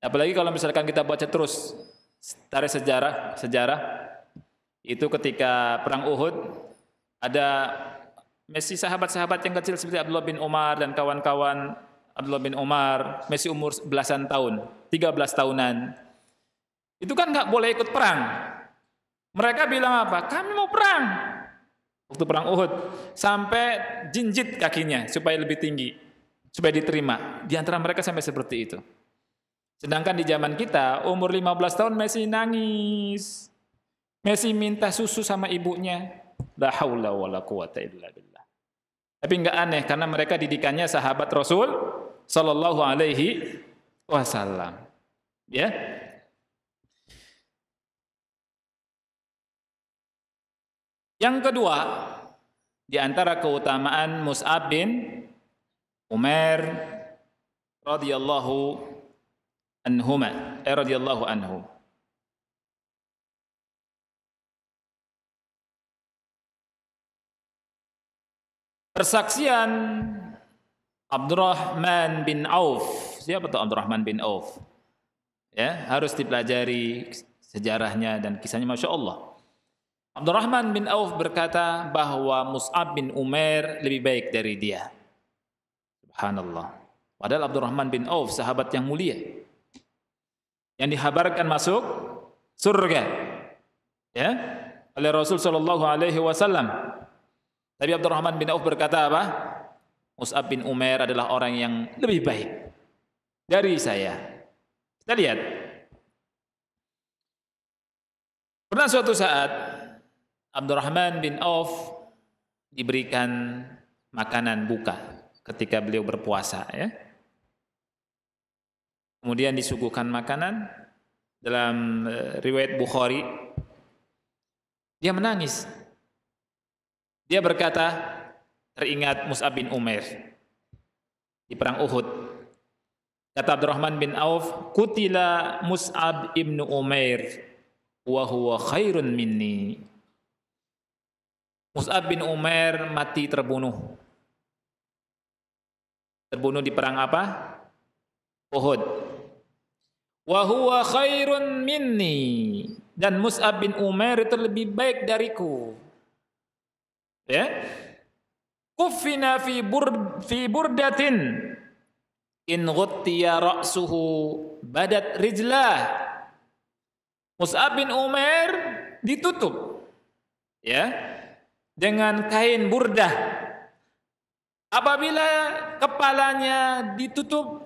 Apalagi kalau misalkan kita baca terus tarik sejarah, sejarah itu ketika perang Uhud ada Messi sahabat-sahabat yang kecil seperti Abdullah bin Umar dan kawan-kawan Abdullah bin Umar, Messi umur belasan tahun, 13 tahunan. Itu kan nggak boleh ikut perang. Mereka bilang apa? Kami mau perang waktu perang Uhud sampai jinjit kakinya supaya lebih tinggi supaya diterima di antara mereka sampai seperti itu sedangkan di zaman kita umur 15 tahun Messi nangis Messi minta susu sama ibunya la haula wala quwata illa billah tapi nggak aneh karena mereka didikannya sahabat Rasul sallallahu alaihi wasallam ya Yang kedua, di antara keutamaan Mus'ab bin Umar radhiyallahu anhuma, eh, radhiyallahu anhu. Persaksian Abdurrahman bin Auf. Siapa tuh Abdurrahman bin Auf? Ya, harus dipelajari sejarahnya dan kisahnya Masya Allah. Abdurrahman bin Auf berkata bahwa Mus'ab bin Umar lebih baik dari dia. Subhanallah. Padahal Abdurrahman bin Auf sahabat yang mulia. Yang dihabarkan masuk surga. Ya? Oleh Rasul sallallahu alaihi wasallam. Tapi Abdurrahman bin Auf berkata apa? Mus'ab bin Umar adalah orang yang lebih baik dari saya. Kita lihat. Pernah suatu saat Abdurrahman bin Auf diberikan makanan buka ketika beliau berpuasa ya. Kemudian disuguhkan makanan dalam e, riwayat Bukhari dia menangis. Dia berkata teringat Mus'ab bin Umair di perang Uhud. Kata Abdurrahman bin Auf, "Kutila Mus'ab ibnu Umair wa huwa khairun minni." Mus'ab bin Umar mati terbunuh. Terbunuh di perang apa? Uhud. Wa huwa khairun minni. Dan Mus'ab bin Umar itu lebih baik dariku. Ya. Kufina fi bur fi burdatin in ghuttiya ra'suhu badat rijlah. Mus'ab bin Umar ditutup. Ya dengan kain burdah. Apabila kepalanya ditutup,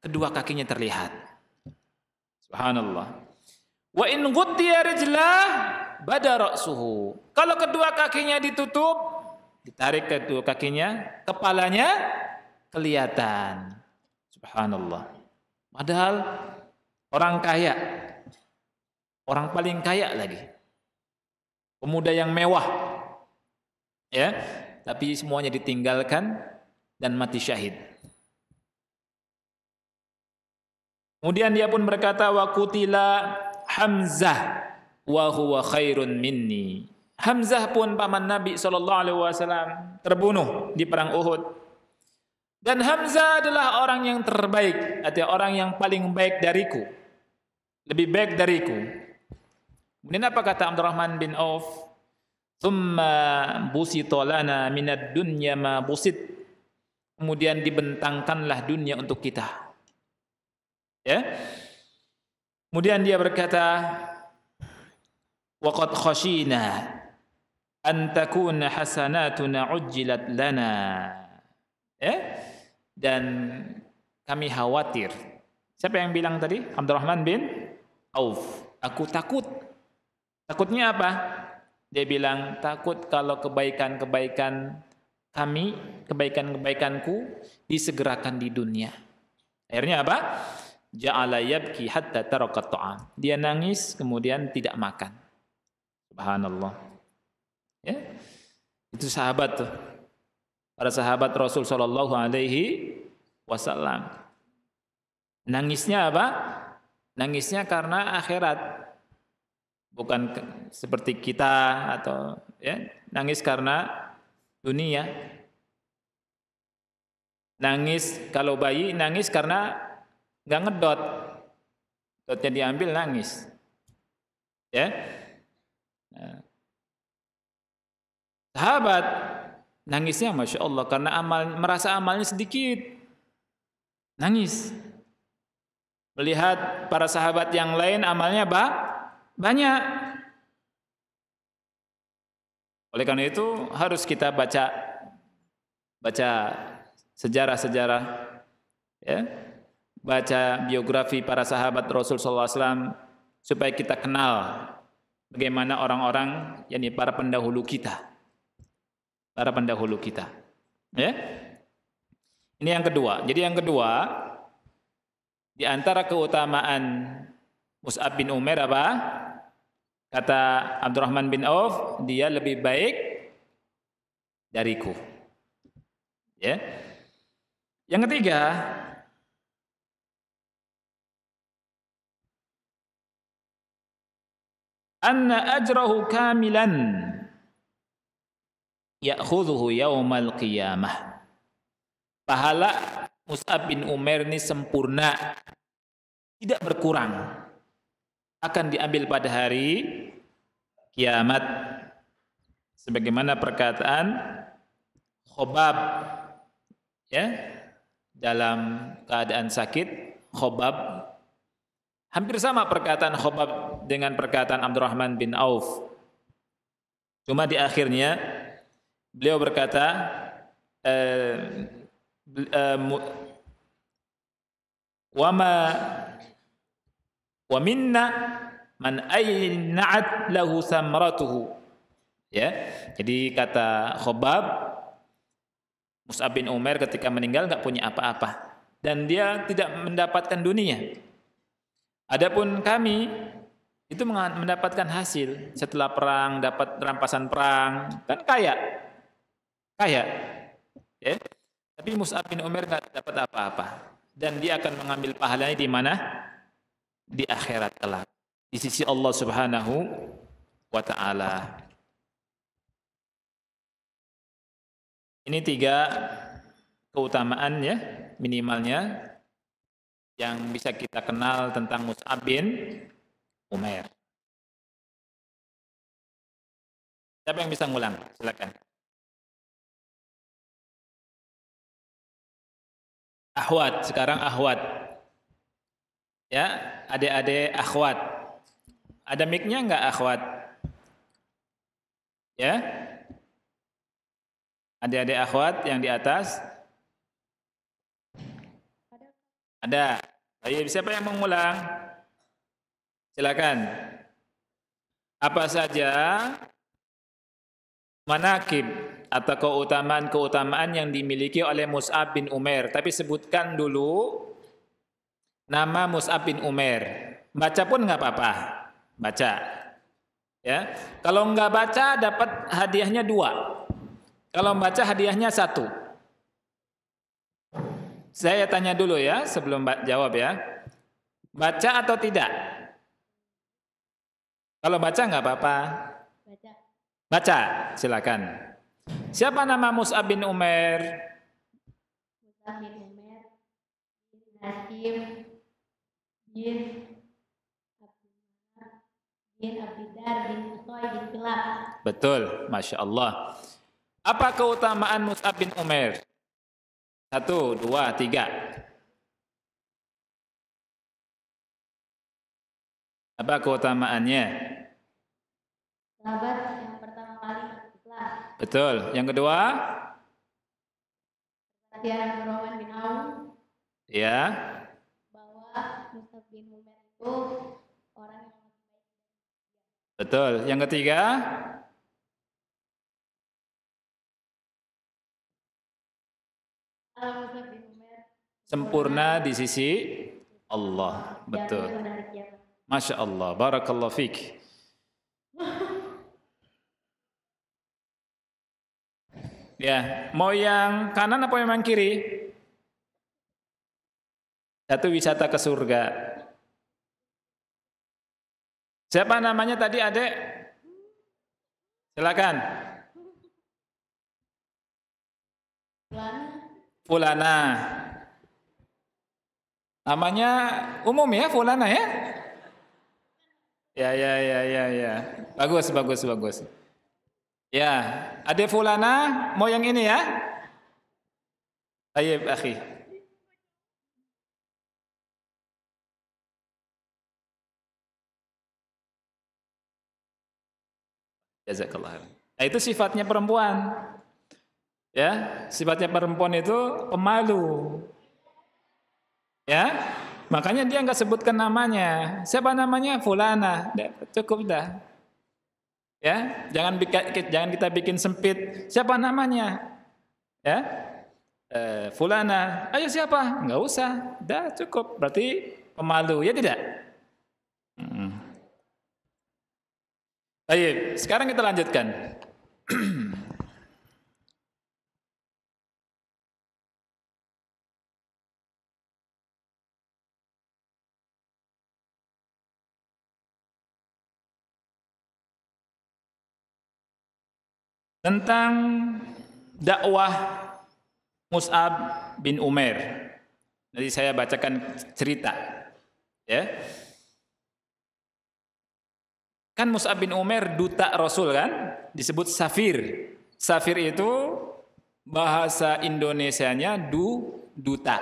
kedua kakinya terlihat. Subhanallah. Wa in ghuttiya rijlah bada ra'suhu. Kalau kedua kakinya ditutup, ditarik kedua kakinya, kepalanya kelihatan. Subhanallah. Padahal orang kaya, orang paling kaya lagi. Pemuda yang mewah, ya tapi semuanya ditinggalkan dan mati syahid kemudian dia pun berkata wa kutila Hamzah wa huwa khairun minni Hamzah pun paman Nabi Shallallahu Alaihi Wasallam terbunuh di perang Uhud. Dan Hamzah adalah orang yang terbaik, artinya orang yang paling baik dariku, lebih baik dariku. Kemudian apa kata Abdurrahman bin Auf? Thumma busitolana minad dunya ma busit. Kemudian dibentangkanlah dunia untuk kita. Ya. Kemudian dia berkata, Waqad khashina an takuna hasanatuna ujjilat lana. Ya. Dan kami khawatir. Siapa yang bilang tadi? Abdurrahman bin Auf. Aku takut. Takutnya apa? Dia bilang, takut kalau kebaikan-kebaikan kami, kebaikan-kebaikanku disegerakan di dunia. Akhirnya apa? Ja'ala yabki hatta tarakat ta'am. Dia nangis kemudian tidak makan. Subhanallah. Ya. Itu sahabat tuh. Para sahabat Rasul Shallallahu alaihi wasallam. Nangisnya apa? Nangisnya karena akhirat bukan seperti kita atau ya nangis karena dunia nangis kalau bayi nangis karena nggak ngedot dotnya diambil nangis ya nah. sahabat nangisnya masya Allah karena amal merasa amalnya sedikit nangis melihat para sahabat yang lain amalnya bah banyak. Oleh karena itu harus kita baca baca sejarah-sejarah ya. Baca biografi para sahabat Rasul SAW supaya kita kenal bagaimana orang-orang yakni para pendahulu kita. Para pendahulu kita. Ya. Ini yang kedua. Jadi yang kedua di antara keutamaan Mus'ab bin Umair apa? Kata Abdurrahman bin Auf, dia lebih baik dariku. Ya. Yang ketiga, anna ajrahu kamilan ya'khudhuhu yaumal qiyamah. Pahala Mus'ab bin Umar ini sempurna, tidak berkurang akan diambil pada hari kiamat sebagaimana perkataan khobab ya dalam keadaan sakit khobab hampir sama perkataan khobab dengan perkataan Abdurrahman bin Auf cuma di akhirnya beliau berkata eh, eh, wama wa minna man ayna'at lahu samratuhu ya jadi kata Khobab Mus'ab bin Umar ketika meninggal nggak punya apa-apa dan dia tidak mendapatkan dunia adapun kami itu mendapatkan hasil setelah perang dapat rampasan perang kan kaya kaya ya tapi Mus'ab bin Umar nggak dapat apa-apa dan dia akan mengambil pahalanya di mana di akhirat kelak di sisi Allah Subhanahu wa taala. Ini tiga keutamaan ya minimalnya yang bisa kita kenal tentang Mus'ab bin Umair. Siapa yang bisa ngulang? Silakan. Ahwat, sekarang ahwat. Ya, adik-adik akhwat. Ada mic-nya enggak akhwat? Ya? Adik-adik akhwat yang di atas? Ada. Baik, nah, iya, siapa yang mengulang? Silakan. Apa saja manakib atau keutamaan-keutamaan yang dimiliki oleh Mus'ab bin Umar? Tapi sebutkan dulu Nama Mus'ab bin Umar, Baca pun nggak apa-apa. Baca. Ya. Kalau nggak baca dapat hadiahnya dua. Kalau baca hadiahnya satu. Saya tanya dulu ya sebelum jawab ya. Baca atau tidak? Kalau baca nggak apa-apa. Baca. Baca, silakan. Siapa nama Mus'ab bin Umar? Mus'ab bin Umar, bin bin bin Abidar bin Utoy bin Kilab. Betul, Masya Allah. Apa keutamaan Mus'ab bin Umar? Satu, dua, tiga. Apa keutamaannya? Sahabat yang pertama kali berikhlas. Betul. Yang kedua? Kesetiaan Roman bin Auf. Ya. Oh, Betul. Yang ketiga, sempurna di sisi Allah. Betul. Ya. Masya Allah. Barakallah fiqh. (laughs) Ya, mau yang kanan apa yang kiri? Satu wisata ke surga, Siapa namanya tadi adek? Silakan. Fulana. Fulana. Namanya umum ya Fulana ya? Ya ya ya ya ya. Bagus bagus bagus. Ya, adek Fulana mau yang ini ya? Ayo, akhi. Jazakallah. Nah, itu sifatnya perempuan. Ya, sifatnya perempuan itu pemalu. Ya, makanya dia nggak sebutkan namanya. Siapa namanya? Fulana. Cukup dah. Ya, jangan jangan kita bikin sempit. Siapa namanya? Ya, e, Fulana. Ayo siapa? Nggak usah. Dah cukup. Berarti pemalu. Ya tidak. Baik, sekarang kita lanjutkan. tentang dakwah Mus'ab bin Umar. Nanti saya bacakan cerita. Ya. Kan Mus'ab bin Umar duta Rasul kan? Disebut safir. Safir itu bahasa Indonesianya du duta.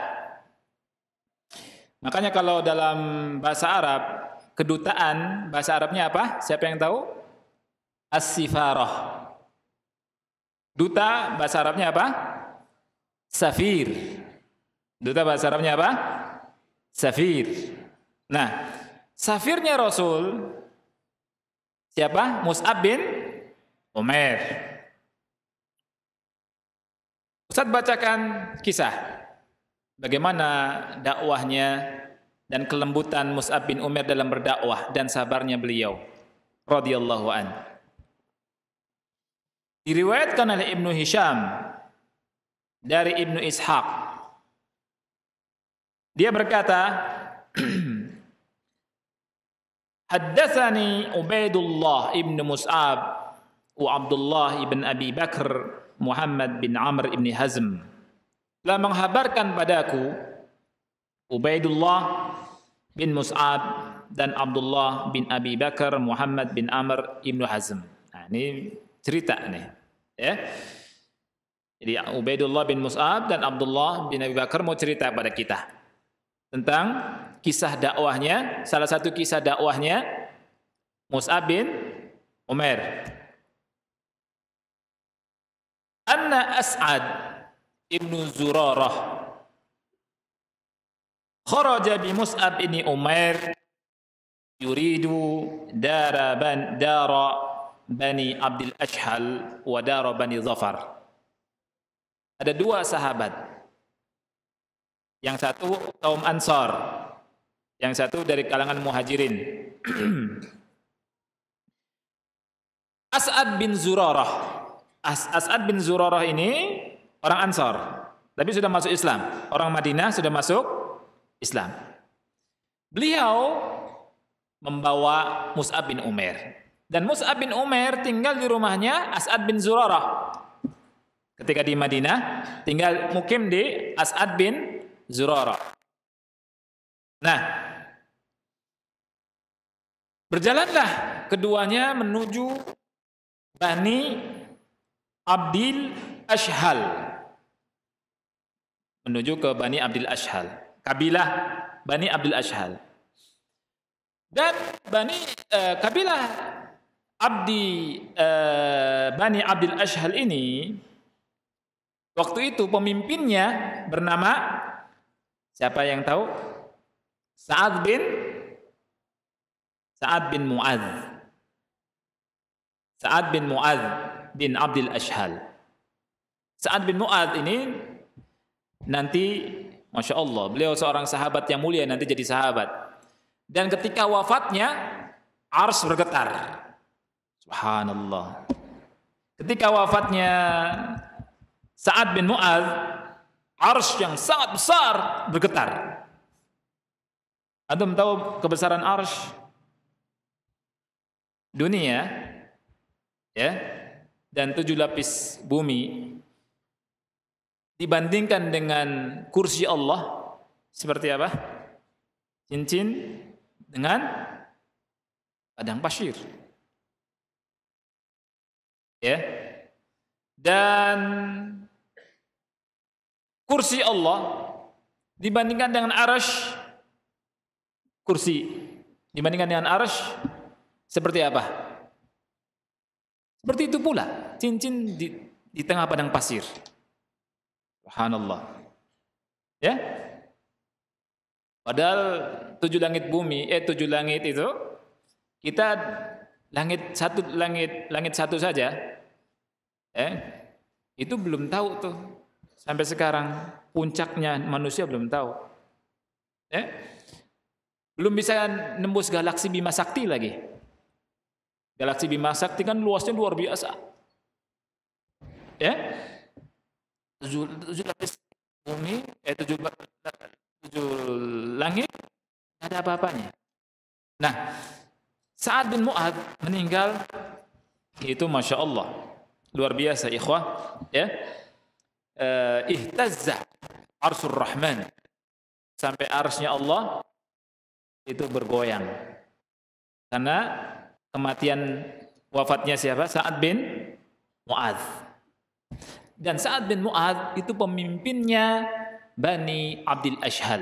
Makanya kalau dalam bahasa Arab, kedutaan bahasa Arabnya apa? Siapa yang tahu? As-sifarah. Duta bahasa Arabnya apa? Safir. Duta bahasa Arabnya apa? Safir. Nah, safirnya Rasul Siapa? Mus'ab bin Umar. Ustaz bacakan kisah bagaimana dakwahnya dan kelembutan Mus'ab bin Umar dalam berdakwah dan sabarnya beliau radhiyallahu an. Diriwayatkan oleh Ibnu Hisham dari Ibnu Ishaq. Dia berkata, (clears throat) Haddatsani Ubaidullah ibn Mus'ab wa Abdullah ibn Abi Bakr Muhammad bin Amr ibn Hazm telah menghabarkan padaku Ubaidullah bin Mus'ab dan Abdullah bin Abi Bakar Muhammad bin Amr ibn Hazm. Nah, ini cerita nih. Ya. Jadi Ubaidullah bin Mus'ab dan Abdullah bin Abi Bakar mau cerita pada kita tentang kisah dakwahnya, salah satu kisah dakwahnya Mus'ab bin Umar. Anna As'ad ibnu Zurarah kharaja bi Mus'ab bin Umar yuridu dara ban dara Bani Abdul Ashhal wa dara Bani Zafar. Ada dua sahabat. Yang satu kaum Ansar, yang satu dari kalangan muhajirin. As'ad bin Zurarah. As'ad bin Zurarah ini orang Ansor, tapi sudah masuk Islam. Orang Madinah sudah masuk Islam. Beliau membawa Mus'ab bin Umar Dan Mus'ab bin Umar tinggal di rumahnya As'ad bin Zurarah. Ketika di Madinah, tinggal mukim di As'ad bin Zurarah. Nah, Berjalanlah keduanya menuju Bani Abdil Ashhal. Menuju ke Bani Abdil Ashhal. Kabilah Bani Abdil Ashhal. Dan Bani eh, kabilah Abdi eh, Bani Abdil Ashhal ini waktu itu pemimpinnya bernama siapa yang tahu? Sa'ad bin Sa'ad bin Mu'adz. Sa'ad bin Mu'adz bin Abdul Ashhal. Sa'ad bin Mu'adz ini nanti Masya Allah, beliau seorang sahabat yang mulia nanti jadi sahabat. Dan ketika wafatnya, ars bergetar. Subhanallah. Ketika wafatnya Sa'ad bin Mu'az, ars yang sangat besar bergetar. anda tahu kebesaran ars? dunia ya. ya dan tujuh lapis bumi dibandingkan dengan kursi Allah seperti apa? Cincin dengan padang pasir. Ya. Dan kursi Allah dibandingkan dengan arash kursi dibandingkan dengan arash seperti apa? Seperti itu pula cincin di, di tengah padang pasir. Subhanallah. Ya? Padahal tujuh langit bumi, eh tujuh langit itu kita langit satu langit langit satu saja eh itu belum tahu tuh sampai sekarang puncaknya manusia belum tahu. Eh? Belum bisa nembus galaksi Bima Sakti lagi. Galaksi Bima Sakti kan luasnya luar biasa. Ya. Tujuh, tujuh lapis bumi, eh tujuh, tujuh langit, tidak ada apa-apanya. Nah, Sa'ad bin Mu'ad meninggal, itu Masya Allah. Luar biasa, ikhwah. Ya. Uh, ihtazza arsul rahman. Sampai arsnya Allah itu bergoyang. Karena kematian wafatnya siapa? Sa'ad bin Mu'ad. Dan Sa'ad bin Mu'ad itu pemimpinnya Bani Abdul Ashhal.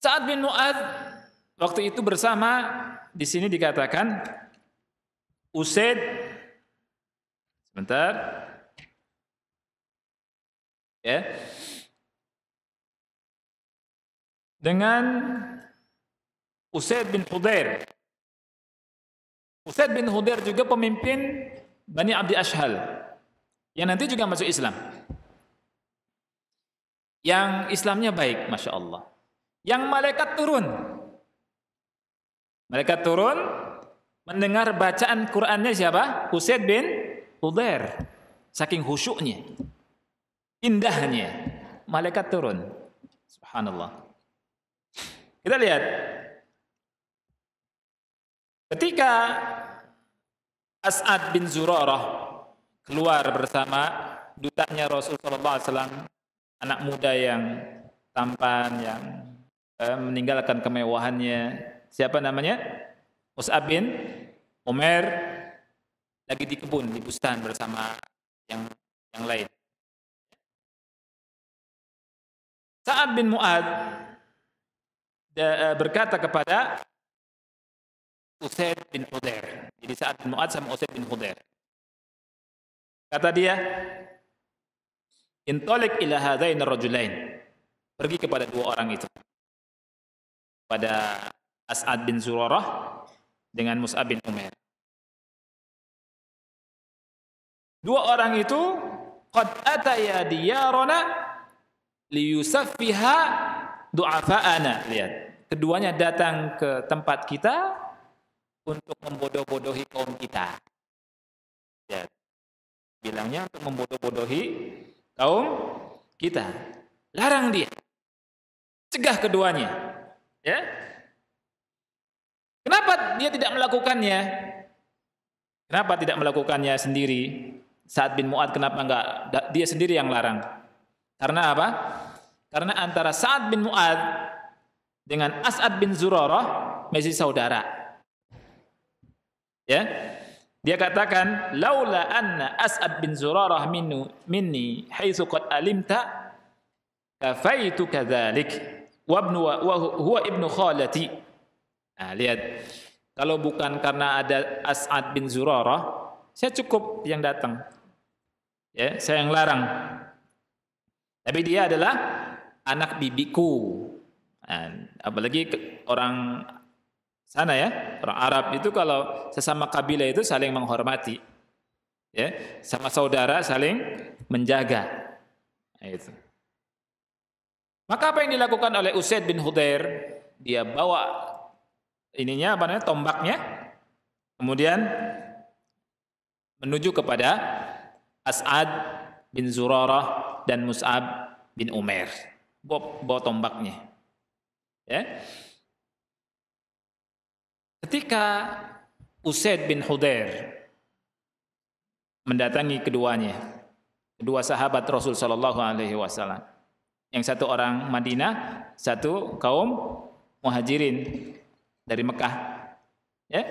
Sa'ad bin Mu'ad waktu itu bersama di sini dikatakan Usaid sebentar ya dengan Usaid bin Hudair. Usaid bin Hudair juga pemimpin Bani Abdi Ashhal yang nanti juga masuk Islam. Yang Islamnya baik, masya Allah. Yang malaikat turun, malaikat turun mendengar bacaan Qurannya siapa? Usaid bin Hudair. Saking khusyuknya, indahnya, malaikat turun. Subhanallah. Kita lihat Ketika As'ad bin Zurarah keluar bersama dutanya Rasul sallallahu alaihi wasallam, anak muda yang tampan yang eh, meninggalkan kemewahannya. Siapa namanya? Mus'ab bin Umar lagi di kebun di bustan bersama yang yang lain. Sa'ad bin Mu'ad eh, berkata kepada Usaid bin Hudair. Jadi saat bin Mu'ad sama Usaid bin Hudair. Kata dia, Intolik ila hadain rajulain. Pergi kepada dua orang itu. Pada As'ad bin Zurarah dengan Mus'ab bin Umair. Dua orang itu qad ataya diyarana liyusaffiha du'afa'ana. Lihat, keduanya datang ke tempat kita untuk membodoh-bodohi kaum kita. Ya. Bilangnya untuk membodoh-bodohi kaum kita. Larang dia. Cegah keduanya. Ya. Kenapa dia tidak melakukannya? Kenapa tidak melakukannya sendiri? Saat bin Mu'ad kenapa enggak dia sendiri yang larang? Karena apa? Karena antara saat bin Mu'ad dengan As'ad bin Zurarah masih saudara. Ya. Dia katakan, "Laula anna Asad bin Zurarah minu minni haitsu qad alimta kafaitu kadzalik wa ibnu wa huwa ibnu khalati." Nah, lihat. Kalau bukan karena ada As'ad bin Zurarah, saya cukup yang datang. Ya, saya yang larang. Tapi dia adalah anak bibiku. Nah, apalagi orang sana ya orang Arab itu kalau sesama kabilah itu saling menghormati ya sama saudara saling menjaga nah, itu maka apa yang dilakukan oleh Usaid bin Hudair dia bawa ininya apa namanya tombaknya kemudian menuju kepada As'ad bin Zurarah dan Mus'ab bin Umar. bawa, bawa tombaknya ya Ketika Usaid bin Hudair mendatangi keduanya, kedua sahabat Rasul Shallallahu Alaihi Wasallam, yang satu orang Madinah, satu kaum muhajirin dari Mekah. Ya.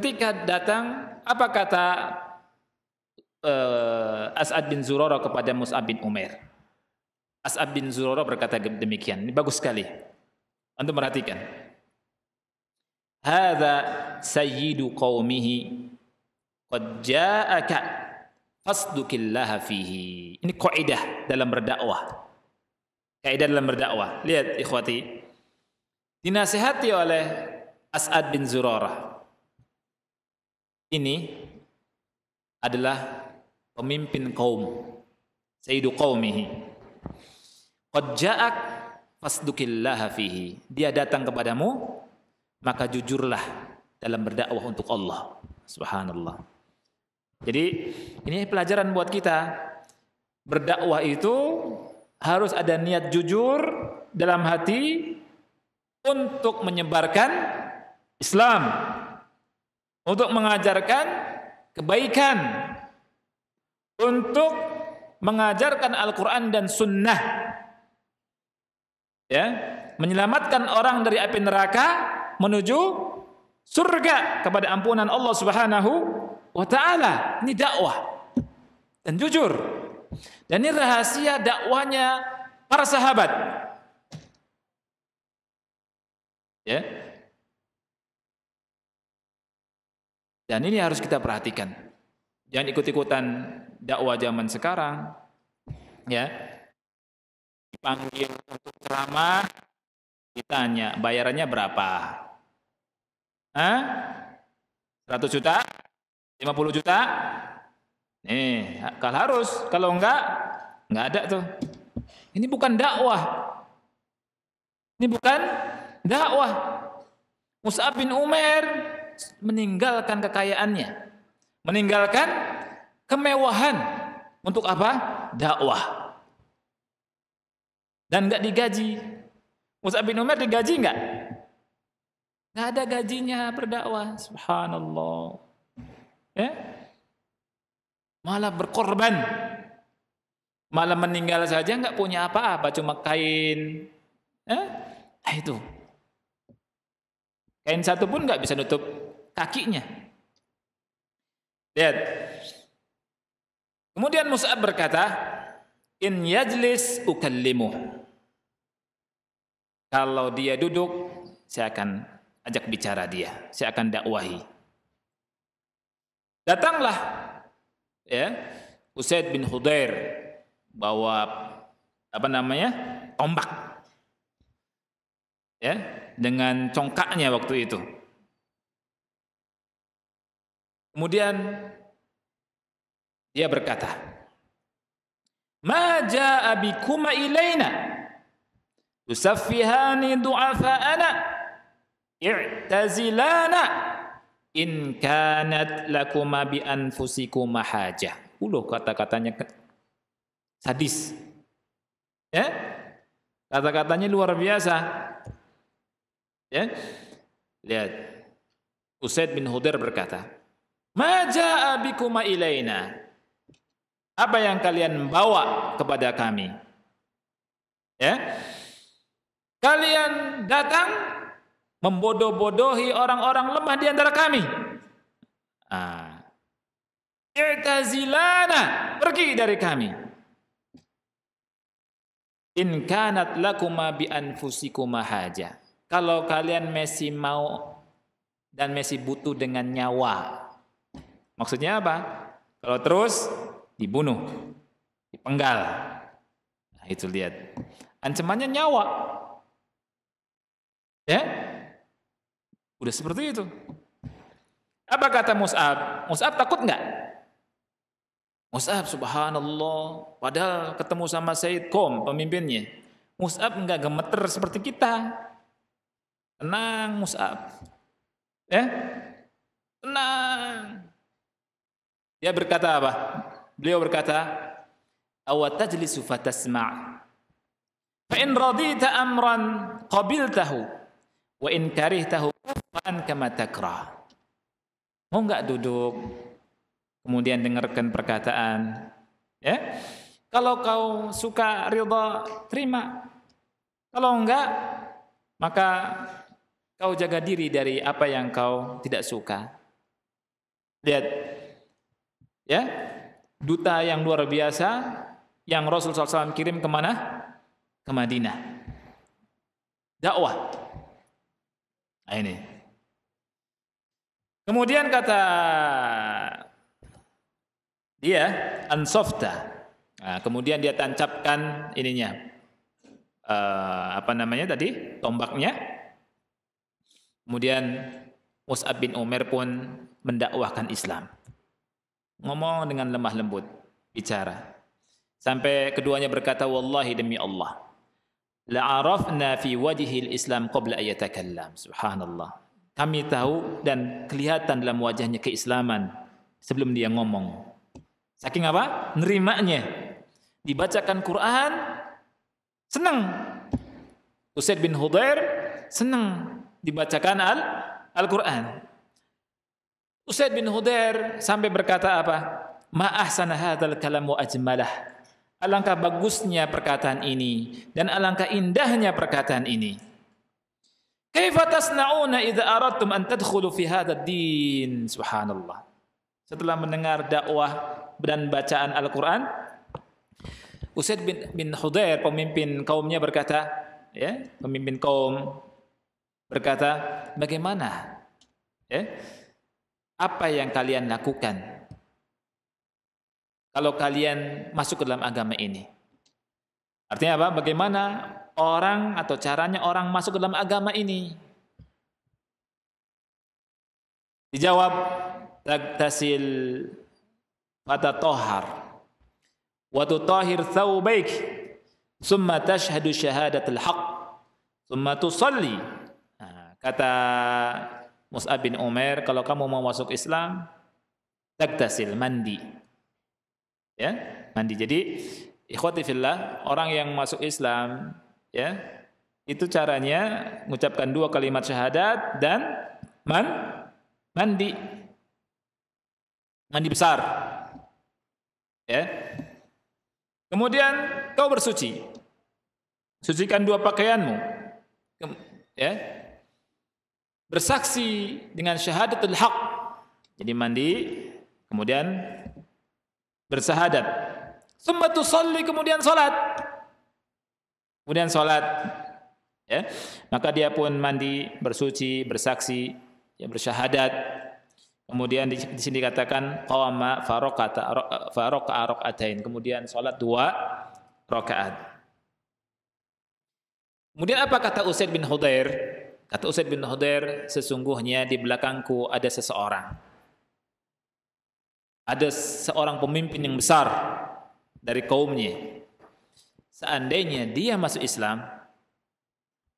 Ketika datang, apa kata uh, As'ad bin Zuroro kepada Mus'ab bin Umair? As'ad bin Zuroro berkata demikian. Ini bagus sekali. untuk perhatikan hadza sayyidu qaumihi qad ja'aka fasdukillaha fihi ini kaidah dalam berdakwah kaidah dalam berdakwah lihat ikhwati dinasihati oleh As'ad bin Zurarah ini adalah pemimpin kaum sayyidu qaumihi qad ja'ak fasdukillaha fihi dia datang kepadamu maka jujurlah dalam berdakwah untuk Allah. Subhanallah. Jadi ini pelajaran buat kita. Berdakwah itu harus ada niat jujur dalam hati untuk menyebarkan Islam, untuk mengajarkan kebaikan, untuk mengajarkan Al-Quran dan Sunnah, ya, menyelamatkan orang dari api neraka menuju surga kepada ampunan Allah Subhanahu wa taala. Ini dakwah. Dan jujur. Dan ini rahasia dakwanya para sahabat. Ya. Dan ini harus kita perhatikan. Jangan ikut-ikutan dakwah zaman sekarang. Ya. Dipanggil untuk ceramah, ditanya bayarannya berapa? Hah? 100 juta? 50 juta? Nih, kalau harus, kalau enggak, enggak ada tuh. Ini bukan dakwah. Ini bukan dakwah. Mus'ab bin Umar meninggalkan kekayaannya. Meninggalkan kemewahan. Untuk apa? Dakwah. Dan enggak digaji. Mus'ab bin Umar digaji enggak? Gak ada gajinya berdakwah, subhanallah. Ya? Malah berkorban. Malah meninggal saja nggak punya apa-apa, cuma kain. Ya? Nah itu. Kain satu pun nggak bisa nutup kakinya. Lihat. Kemudian Mus'ab berkata, "In yajlis ukallimu." Kalau dia duduk, saya akan ajak bicara dia. Saya akan dakwahi. Datanglah ya Usaid bin Hudair bawa apa namanya? tombak. Ya, dengan congkaknya waktu itu. Kemudian dia berkata, "Ma jaa bikuma ilaina tusaffihani ana i'tazilana in kanat lakuma bi anfusikuma hajah. Uloh kata-katanya sadis. Ya? Kata-katanya luar biasa. Ya? Lihat. Usaid bin Hudair berkata, "Ma jaa bikuma ilaina?" Apa yang kalian bawa kepada kami? Ya? Kalian datang membodoh-bodohi orang-orang lemah di antara kami. Ah. I'tazilana, pergi dari kami. In kanat lakuma bi anfusikuma haja. Kalau kalian masih mau dan masih butuh dengan nyawa. Maksudnya apa? Kalau terus dibunuh, dipenggal. Nah, itu lihat. Ancamannya nyawa. Ya? Udah seperti itu. Apa kata Mus'ab? Mus'ab takut nggak? Mus'ab subhanallah, padahal ketemu sama Said Kom, pemimpinnya. Mus'ab nggak gemeter seperti kita. Tenang Mus'ab. Ya? Tenang. Dia berkata apa? Beliau berkata, "Awatajlisu fatasma'." Fa in radita amran qabiltahu wa in karihtahu Quran kama takrah. Mau nggak duduk kemudian dengarkan perkataan ya? Kalau kau suka ridha terima. Kalau enggak maka kau jaga diri dari apa yang kau tidak suka. Lihat ya duta yang luar biasa yang Rasul SAW kirim kemana? Ke Madinah. Dakwah. Nah, ini Kemudian kata dia ansofta. Nah, kemudian dia tancapkan ininya uh, apa namanya tadi tombaknya. Kemudian Mus'ab bin Umar pun mendakwahkan Islam. Ngomong dengan lemah lembut, bicara. Sampai keduanya berkata, Wallahi demi Allah, la'arafna fi wajihil Islam qabla ayatakallam. Subhanallah. Kami tahu dan kelihatan dalam wajahnya keislaman sebelum dia ngomong. Saking apa? Nerimanya. Dibacakan Quran, senang. Usaid bin Hudair senang dibacakan Al Al-Quran. Usaid bin Hudair sampai berkata apa? Ma'ahsana hadzal kalamu ajmalah. Alangkah bagusnya perkataan ini dan alangkah indahnya perkataan ini. Kaifa tasna'una idza aradtum an tadkhulu fi hadzal din? Subhanallah. Setelah mendengar dakwah dan bacaan Al-Qur'an, Usaid bin, bin Hudair pemimpin kaumnya berkata, ya, pemimpin kaum berkata, "Bagaimana? Ya, apa yang kalian lakukan kalau kalian masuk ke dalam agama ini?" Artinya apa? Bagaimana orang atau caranya orang masuk ke dalam agama ini? Dijawab taktasil fatatohar wa tutahhir thawbaik summa tashhadu syahadatul haq summa tusalli nah, kata Mus'ab bin Umair kalau kamu mau masuk Islam taktasil mandi ya mandi jadi ikhwati fillah orang yang masuk Islam Ya. Itu caranya mengucapkan dua kalimat syahadat dan man mandi. Mandi besar. Ya. Kemudian kau bersuci. Sucikan dua pakaianmu. Ya. Bersaksi dengan syahadatul haq. Jadi mandi, kemudian bersahadat. Summa tusalli kemudian salat. Kemudian sholat, ya. Maka dia pun mandi, bersuci, bersaksi, ya bersyahadat. Kemudian di, di sini dikatakan qama farokata arok adain. Kemudian sholat dua rakaat. Kemudian apa kata Usaid bin Hudair? Kata Usaid bin Hudair, sesungguhnya di belakangku ada seseorang. Ada seorang pemimpin yang besar dari kaumnya seandainya dia masuk Islam,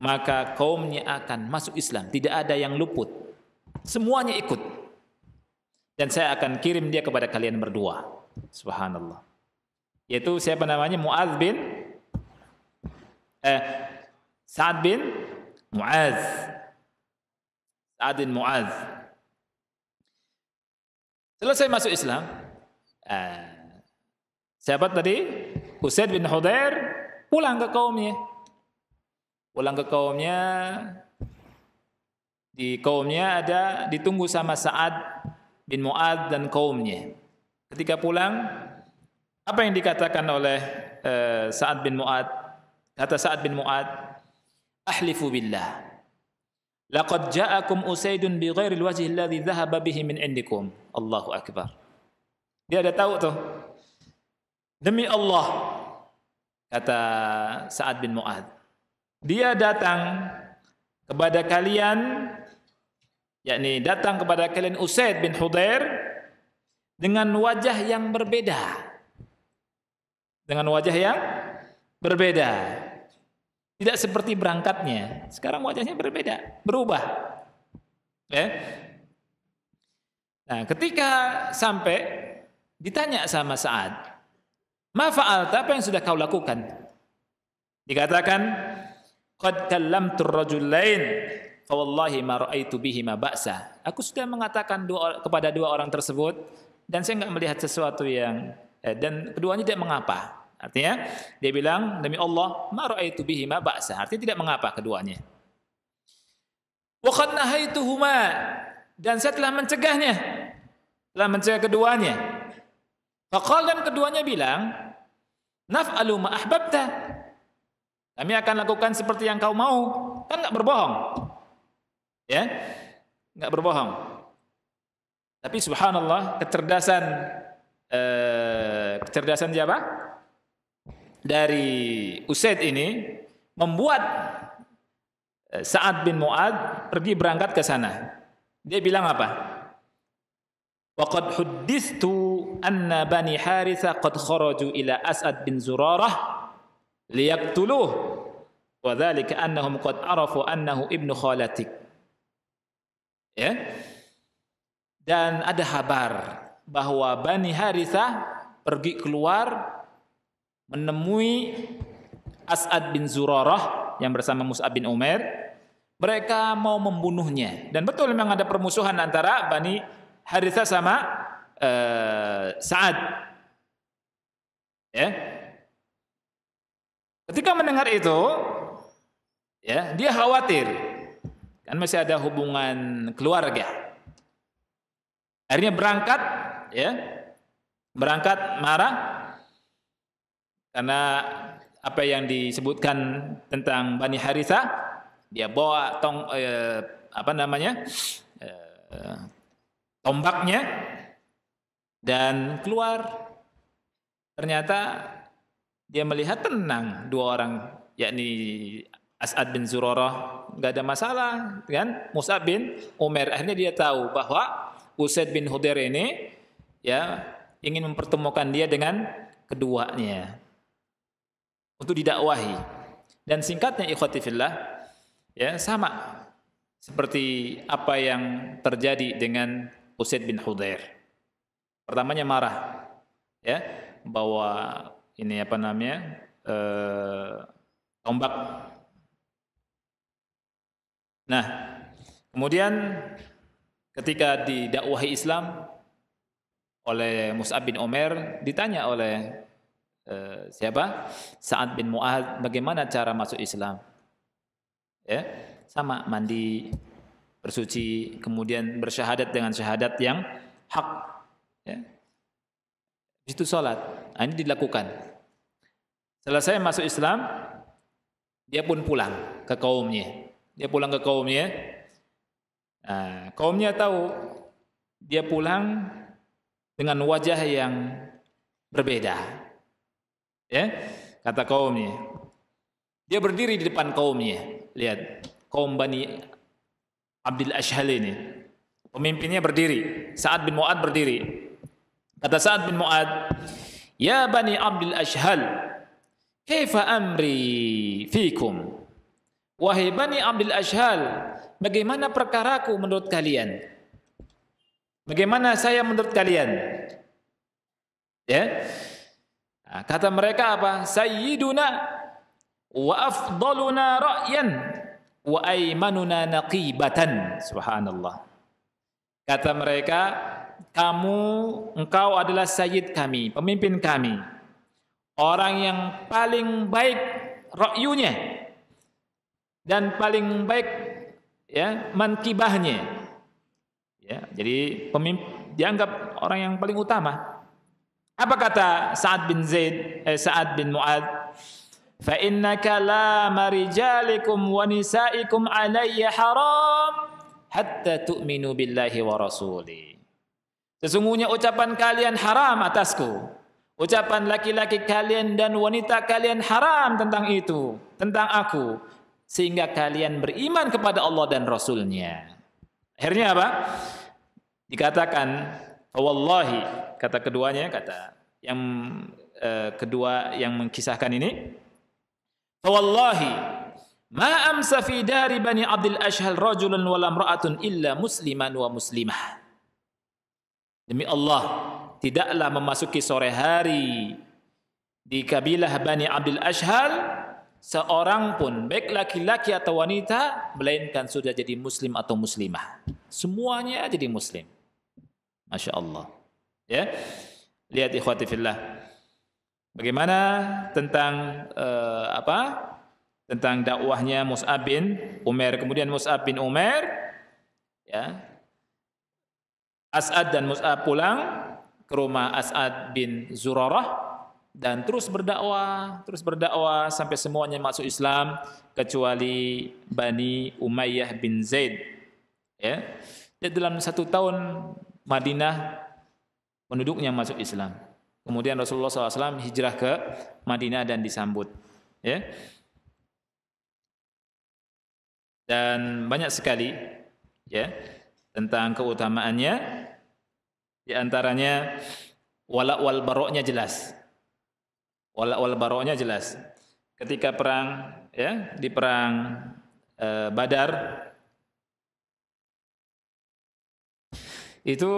maka kaumnya akan masuk Islam. Tidak ada yang luput. Semuanya ikut. Dan saya akan kirim dia kepada kalian berdua. Subhanallah. Yaitu siapa namanya? Mu'az bin eh, Sa'ad bin Mu'az, Sa'ad bin Mu'az. Selesai masuk Islam. Eh, siapa tadi? Usaid bin Hudair pulang ke kaumnya. Pulang ke kaumnya. Di kaumnya ada ditunggu sama Sa'ad bin Mu'ad dan kaumnya. Ketika pulang, apa yang dikatakan oleh uh, Sa'ad bin Mu'ad? Kata Sa'ad bin Mu'ad, "Ahlifu billah. Laqad ja'akum Usaidun bi ghairi al-wajhi alladhi dhahaba bihi min indikum." Allahu akbar. Dia ada tahu tuh Demi Allah, kata Sa'ad bin Mu'ad. Dia datang kepada kalian, yakni datang kepada kalian Usaid bin Hudair dengan wajah yang berbeda. Dengan wajah yang berbeda. Tidak seperti berangkatnya. Sekarang wajahnya berbeda, berubah. Ya. Nah, ketika sampai ditanya sama Sa'ad, Ma fa'alta apa yang sudah kau lakukan? Dikatakan qad kallamtu ar-rajul lain fa wallahi ma ra'aitu bihima ma ba'sa. Aku sudah mengatakan dua, kepada dua orang tersebut dan saya enggak melihat sesuatu yang eh, dan keduanya tidak mengapa. Artinya dia bilang demi Allah ma ra'aitu bihima ma ba'sa. Artinya tidak mengapa keduanya. Wa qad nahaituhuma dan saya telah mencegahnya. Telah mencegah keduanya. Fakal dan keduanya bilang, Naf'alu ma ahbabta. Kami akan lakukan seperti yang kau mau. Kan nggak berbohong. Ya. nggak berbohong. Tapi subhanallah kecerdasan eh, kecerdasan siapa? Dari Usaid ini membuat eh, Sa'ad bin Mu'ad pergi berangkat ke sana. Dia bilang apa? Waqad huddistu anna bani Haritha qad kharaju ila As'ad bin Zurarah liyaqtuluh wa dhalika annahum qad arafu annahu ibnu khalatik. Ya. Dan ada kabar bahwa Bani Haritha pergi keluar menemui As'ad bin Zurarah yang bersama Mus'ab bin Umair mereka mau membunuhnya dan betul memang ada permusuhan antara Bani Haritha sama saat, eh, Sa'ad. Ya. Ketika mendengar itu, ya, dia khawatir. Kan masih ada hubungan keluarga. Akhirnya berangkat, ya. Berangkat marah karena apa yang disebutkan tentang Bani Harisa. dia bawa tong eh, apa namanya? Eh, tombaknya dan keluar. Ternyata dia melihat tenang dua orang, yakni As'ad bin Zurarah, nggak ada masalah, kan? Musa bin Umar akhirnya dia tahu bahwa Usaid bin Hudair ini ya ingin mempertemukan dia dengan keduanya untuk didakwahi. Dan singkatnya ikhwati fillah, ya sama seperti apa yang terjadi dengan Usaid bin Hudair. Pertamanya marah, ya bahwa ini apa namanya eh, tombak. Nah, kemudian ketika didakwahi Islam oleh Mus'ab bin Umar ditanya oleh eh, siapa? Sa'ad bin Mu'ad bagaimana cara masuk Islam? Ya, sama mandi bersuci kemudian bersyahadat dengan syahadat yang hak Ya. Di situ sholat. Nah, ini dilakukan. Selesai masuk Islam, dia pun pulang ke kaumnya. Dia pulang ke kaumnya. Nah, kaumnya tahu dia pulang dengan wajah yang berbeda. Ya, kata kaumnya. Dia berdiri di depan kaumnya. Lihat, kaum Bani Abdul Ashhal ini. Pemimpinnya berdiri, Sa'ad bin Mu'ad berdiri. Kata Sa'ad bin Mu'ad, Ya Bani Abdul Ashhal, Kaifa amri fikum? Wahai Bani Abdul Ashhal, bagaimana perkaraku menurut kalian? Bagaimana saya menurut kalian? Ya. Nah, kata mereka apa? Sayyiduna wa afdaluna ra'yan wa aymanuna naqibatan. Subhanallah. Kata mereka, kamu engkau adalah sayyid kami, pemimpin kami. Orang yang paling baik ra'yunya dan paling baik ya mankibahnya. Ya, jadi pemimpin dianggap orang yang paling utama. Apa kata Sa'ad bin Zaid eh, Sa'ad bin Mu'ad? Fa innaka la marijalikum wa nisaikum alayya haram hatta tu'minu billahi wa Sesungguhnya ucapan kalian haram atasku. Ucapan laki-laki kalian dan wanita kalian haram tentang itu, tentang aku. Sehingga kalian beriman kepada Allah dan Rasulnya. Akhirnya apa? Dikatakan, Wallahi, kata keduanya, kata yang eh, kedua yang mengkisahkan ini. Wallahi, ma amsa fi dari bani Abdul Ashhal rajulun wala imra'atun illa musliman wa muslimah. Demi Allah, tidaklah memasuki sore hari di kabilah Bani Abdul Ashhal seorang pun, baik laki-laki atau wanita, melainkan sudah jadi muslim atau muslimah. Semuanya jadi muslim. Masya Allah. Ya. Lihat ikhwati fillah. Bagaimana tentang uh, apa? Tentang dakwahnya Mus'ab bin Umar Kemudian Mus'ab bin Umar, ya, As'ad dan Mus'ab pulang ke rumah As'ad bin Zurarah dan terus berdakwah, terus berdakwah sampai semuanya masuk Islam kecuali Bani Umayyah bin Zaid. Ya. Dan dalam satu tahun Madinah penduduknya masuk Islam. Kemudian Rasulullah SAW hijrah ke Madinah dan disambut. Ya. Dan banyak sekali ya tentang keutamaannya di antaranya wala wal baroknya jelas. Wala wal baroknya jelas. Ketika perang ya di perang e, Badar itu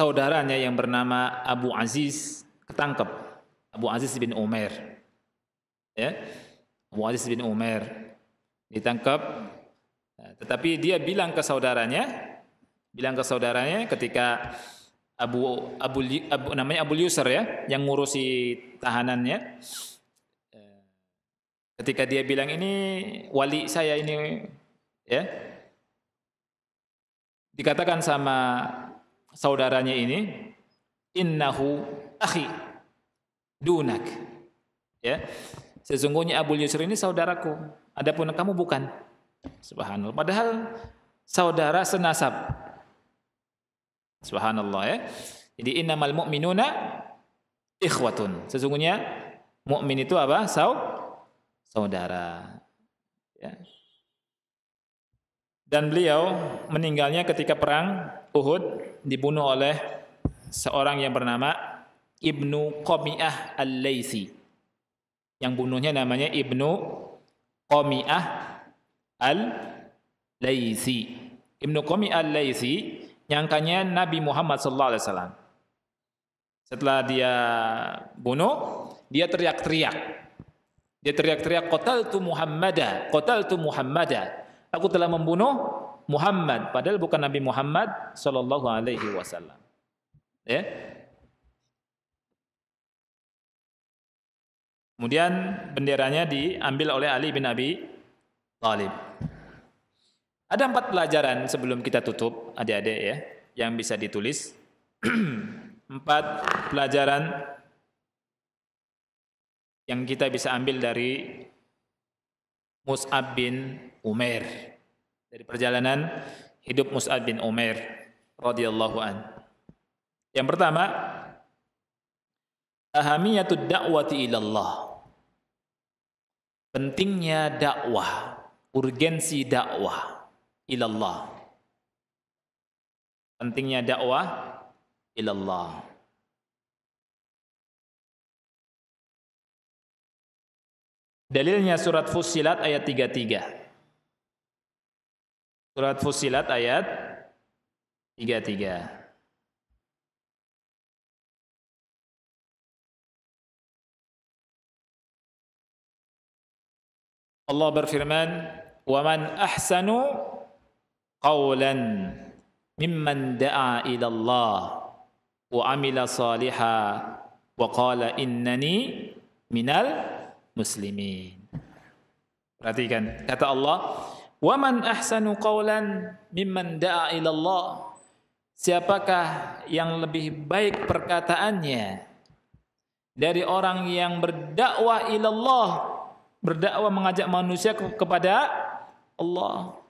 saudaranya yang bernama Abu Aziz ketangkep Abu Aziz bin Umar, ya Abu Aziz bin Umar ditangkap nah, tetapi dia bilang ke saudaranya bilang ke saudaranya ketika Abu Abu, Abu namanya Abu Yusar ya yang ngurusi tahanannya eh, ketika dia bilang ini wali saya ini ya dikatakan sama saudaranya ini innahu akhi dunak ya sesungguhnya Abu Yusr ini saudaraku adapun kamu bukan subhanallah padahal saudara senasab Subhanallah ya. Jadi innamal mu'minuna ikhwatun. Sesungguhnya mukmin itu apa? Sau saudara. Ya. Dan beliau meninggalnya ketika perang Uhud dibunuh oleh seorang yang bernama Ibnu Qomi'ah Al-Laisi. Yang bunuhnya namanya Ibnu Qomi'ah Al-Laisi. Ibnu Qomi'ah Al-Laisi nyangkanya Nabi Muhammad SAW. Setelah dia bunuh, dia teriak-teriak. Dia teriak-teriak, tu Muhammada, tu Muhammada. Aku telah membunuh Muhammad, padahal bukan Nabi Muhammad Sallallahu Alaihi Wasallam. Ya. Kemudian benderanya diambil oleh Ali bin Abi Thalib. Ada empat pelajaran sebelum kita tutup, adik-adik ya, yang bisa ditulis. (clears throat) empat pelajaran yang kita bisa ambil dari Mus'ab bin Umair. Dari perjalanan hidup Mus'ab bin Umair radhiyallahu an. Yang pertama, ahamiyatu da'wati ilallah. Pentingnya dakwah, urgensi dakwah ilallah. Pentingnya dakwah ilallah. Dalilnya surat Fussilat ayat 33. Surat Fussilat ayat 33. Allah berfirman, "Wa man ahsanu qawlan mimman da'a ila Allah wa amila saliha wa qala innani minal muslimin. Perhatikan kata Allah, "Wa man ahsanu qawlan mimman da'a ila Allah?" Siapakah yang lebih baik perkataannya dari orang yang berdakwah Allah berdakwah mengajak manusia kepada Allah?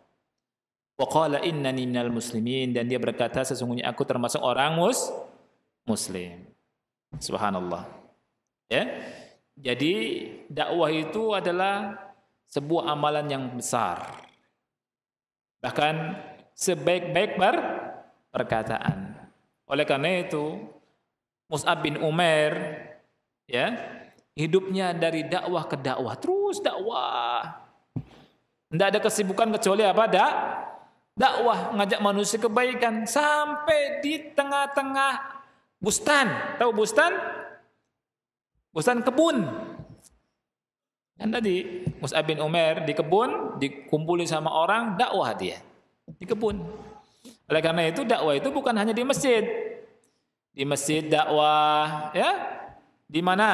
Waqala innani minal muslimin dan dia berkata sesungguhnya aku termasuk orang mus muslim. Subhanallah. Ya. Jadi dakwah itu adalah sebuah amalan yang besar. Bahkan sebaik-baik ber perkataan. Oleh karena itu Mus'ab bin Umar ya hidupnya dari dakwah ke dakwah terus dakwah. Tidak ada kesibukan kecuali apa? Dak dakwah ngajak manusia kebaikan sampai di tengah-tengah bustan tahu bustan bustan kebun kan tadi Mus'ab bin Umar di kebun dikumpulin sama orang dakwah dia di kebun oleh karena itu dakwah itu bukan hanya di masjid di masjid dakwah ya di mana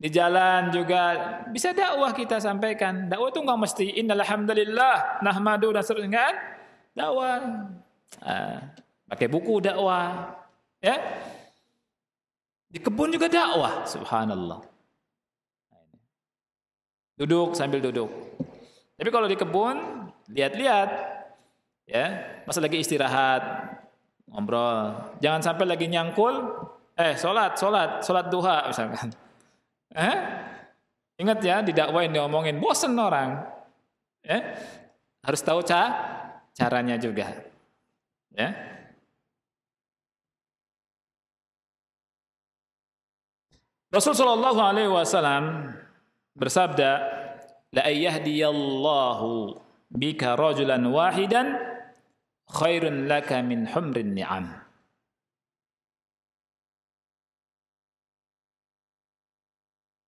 di jalan juga bisa dakwah kita sampaikan dakwah itu nggak mesti innalhamdulillah nahmadu dan seterusnya dakwah. Ah, pakai buku dakwah. Ya. Di kebun juga dakwah, subhanallah. Duduk sambil duduk. Tapi kalau di kebun, lihat-lihat. Ya, masa lagi istirahat, ngobrol. Jangan sampai lagi nyangkul, eh sholat, sholat, sholat duha misalkan. Eh? Ingat ya, didakwain diomongin, bosen orang. Eh? Harus tahu ca caranya juga. Ya. Rasul Shallallahu alaihi wasallam bersabda, "La yahdiyallahu bika rajulan wahidan khairun laka min humrin ni'am."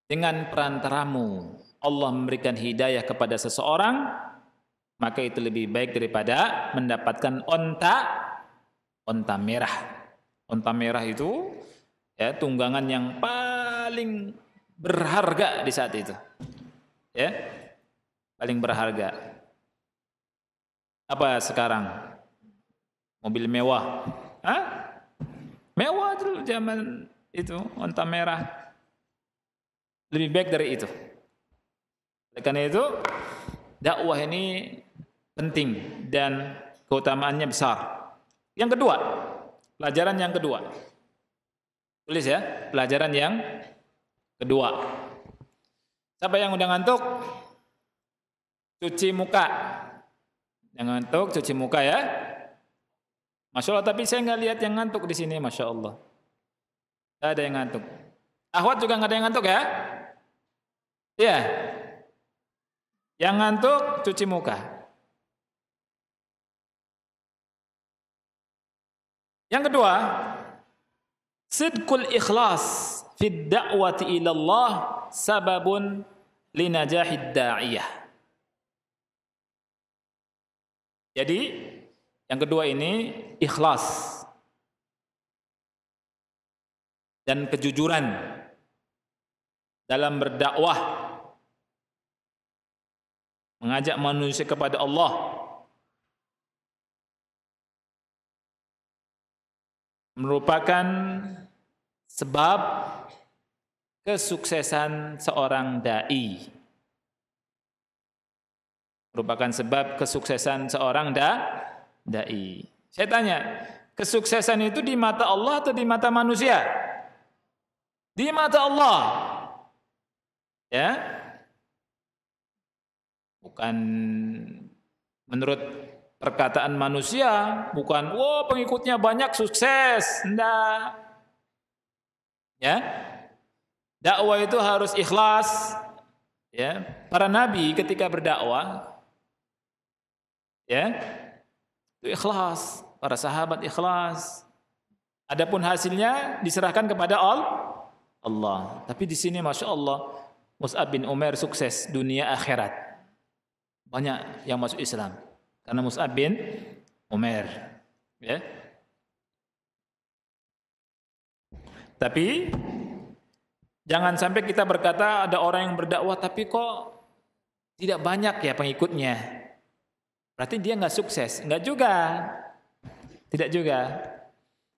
Dengan perantaramu Allah memberikan hidayah kepada seseorang maka itu lebih baik daripada mendapatkan onta onta merah. Onta merah itu ya tunggangan yang paling berharga di saat itu. Ya. Paling berharga. Apa sekarang? Mobil mewah. Hah? Mewah dulu zaman itu onta merah. Lebih baik dari itu. Oleh karena itu, dakwah ini penting dan keutamaannya besar. Yang kedua, pelajaran yang kedua. Tulis ya, pelajaran yang kedua. Siapa yang udah ngantuk? Cuci muka. Yang ngantuk, cuci muka ya. Masya Allah, tapi saya nggak lihat yang ngantuk di sini, Masya Allah. Tidak ada yang ngantuk. Ahwat juga nggak ada yang ngantuk ya? Iya. Yang ngantuk, cuci muka. Yang kedua, sidqul ikhlas fid da'wati ila Allah sababun linajahid da'iyah. Jadi, yang kedua ini ikhlas dan kejujuran dalam berdakwah mengajak manusia kepada Allah merupakan sebab kesuksesan seorang dai merupakan sebab kesuksesan seorang da, dai. Saya tanya, kesuksesan itu di mata Allah atau di mata manusia? Di mata Allah. Ya. Bukan menurut perkataan manusia bukan wow pengikutnya banyak sukses enggak ya dakwah itu harus ikhlas ya para nabi ketika berdakwah ya itu ikhlas para sahabat ikhlas adapun hasilnya diserahkan kepada Allah tapi di sini masya Allah Mus'ab bin Umar sukses dunia akhirat banyak yang masuk Islam karena Mus'ab bin Umair. Ya. Tapi jangan sampai kita berkata ada orang yang berdakwah tapi kok tidak banyak ya pengikutnya. Berarti dia nggak sukses. Nggak juga. Tidak juga.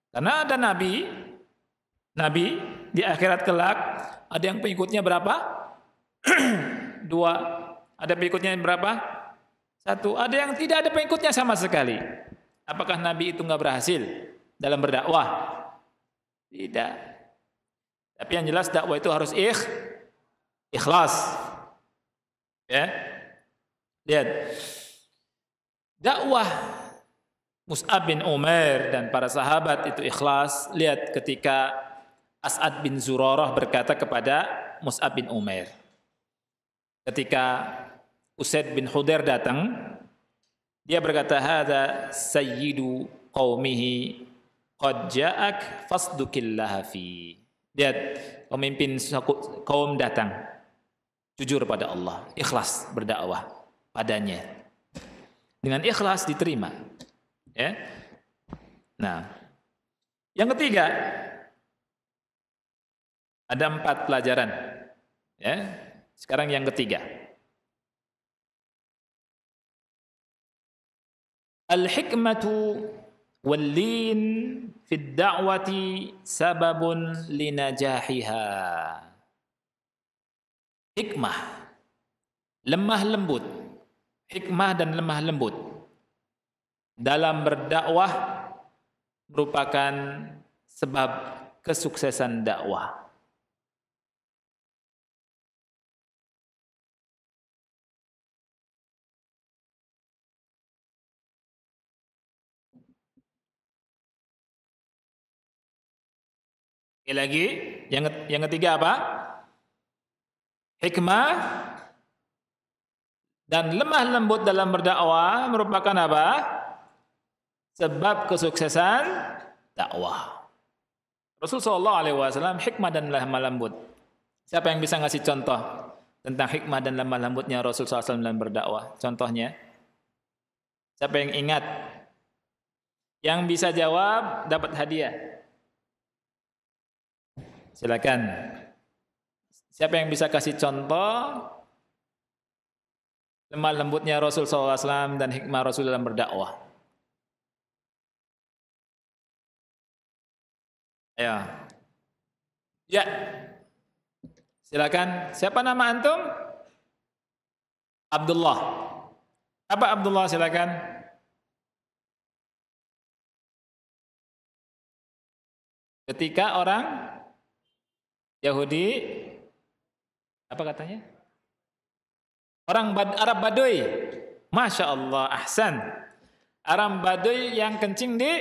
Karena ada nabi, nabi di akhirat kelak ada yang pengikutnya berapa? (clears throat) Dua. Ada pengikutnya berapa? Satu, ada yang tidak ada pengikutnya sama sekali. Apakah Nabi itu nggak berhasil dalam berdakwah? Tidak. Tapi yang jelas dakwah itu harus ikh, ikhlas. Ya. Lihat. Dakwah Mus'ab bin Umar dan para sahabat itu ikhlas. Lihat ketika As'ad bin Zurarah berkata kepada Mus'ab bin Umar. Ketika Usaid bin Hudair datang, dia berkata, "Hada sayyidu qaumihi qad ja'ak fasdukillah fi." Lihat, pemimpin suku, kaum datang. Jujur pada Allah, ikhlas berdakwah padanya. Dengan ikhlas diterima. Ya. Nah, yang ketiga ada empat pelajaran. Ya. Sekarang yang ketiga. Al-hikmatu wal-lin fid da'wati sababun linajahiha. Hikmah, lemah lembut, hikmah dan lemah lembut dalam berdakwah merupakan sebab kesuksesan dakwah. Sekali lagi, yang yang ketiga apa? Hikmah dan lemah lembut dalam berdakwah merupakan apa? Sebab kesuksesan dakwah. Rasulullah SAW hikmah dan lemah lembut. Siapa yang bisa ngasih contoh tentang hikmah dan lemah lembutnya Rasul SAW dalam berdakwah? Contohnya, siapa yang ingat? Yang bisa jawab dapat hadiah. Silakan. Siapa yang bisa kasih contoh lemah lembutnya Rasul SAW dan hikmah Rasul dalam berdakwah? Ya. Ya. Silakan. Siapa nama antum? Abdullah. Apa Abdullah silakan? Ketika orang Yahudi apa katanya? Orang Arab Baduy. Masya Allah, ahsan. Arab Baduy yang kencing di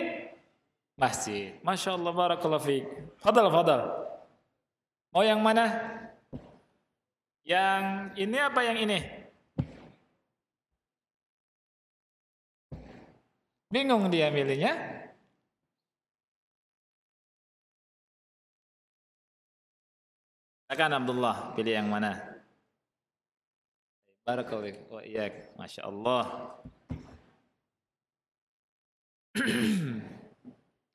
masjid. Masya Allah, barakallahu fiik. Fadal, fadal. Mau yang mana? Yang ini apa yang ini? Bingung dia milihnya. Silakan Abdullah pilih yang mana? Barakallahu wa oh, iyyak. Masya Allah. (clears throat)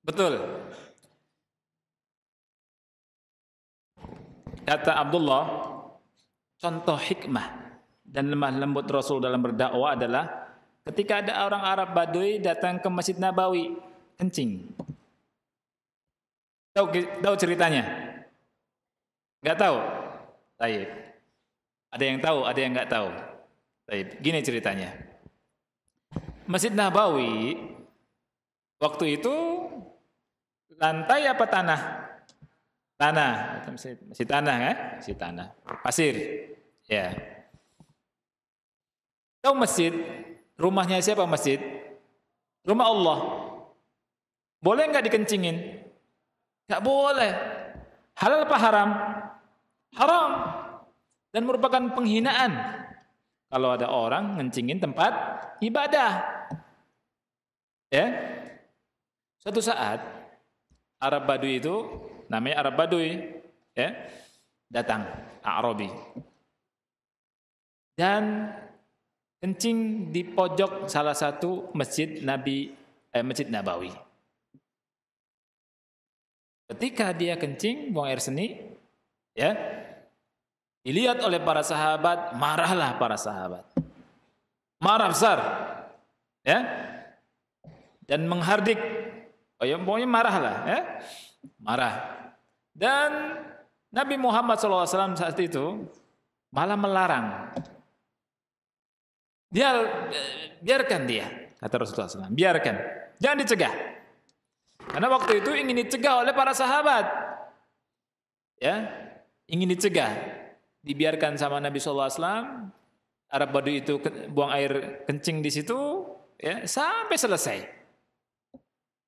Betul. Kata Abdullah, contoh hikmah dan lemah lembut Rasul dalam berdakwah adalah ketika ada orang Arab Badui datang ke Masjid Nabawi kencing. Tahu, tahu ceritanya? Enggak tahu. Taib. Ada yang tahu, ada yang enggak tahu. Taib. Gini ceritanya. Masjid Nabawi waktu itu lantai apa tanah? Tanah, masih, tanah kan? Eh? Masih tanah, pasir. Ya. Tahu masjid? Rumahnya siapa masjid? Rumah Allah. Boleh nggak dikencingin? Nggak boleh halal apa haram? Haram dan merupakan penghinaan kalau ada orang ngencingin tempat ibadah. Ya. Suatu saat Arab Badui itu namanya Arab Badui, ya. Datang Arabi. Dan kencing di pojok salah satu masjid Nabi eh, Masjid Nabawi. Ketika dia kencing, buang air seni, ya, dilihat oleh para sahabat, marahlah para sahabat. Marah besar, ya, dan menghardik. Oh ya, pokoknya marahlah, ya, marah. Dan Nabi Muhammad SAW saat itu malah melarang. Dia eh, biarkan dia, kata Rasulullah SAW. Biarkan, jangan dicegah. Karena waktu itu ingin dicegah oleh para sahabat. Ya, ingin dicegah. Dibiarkan sama Nabi SAW alaihi wasallam. Arab Badu itu buang air kencing di situ ya, sampai selesai.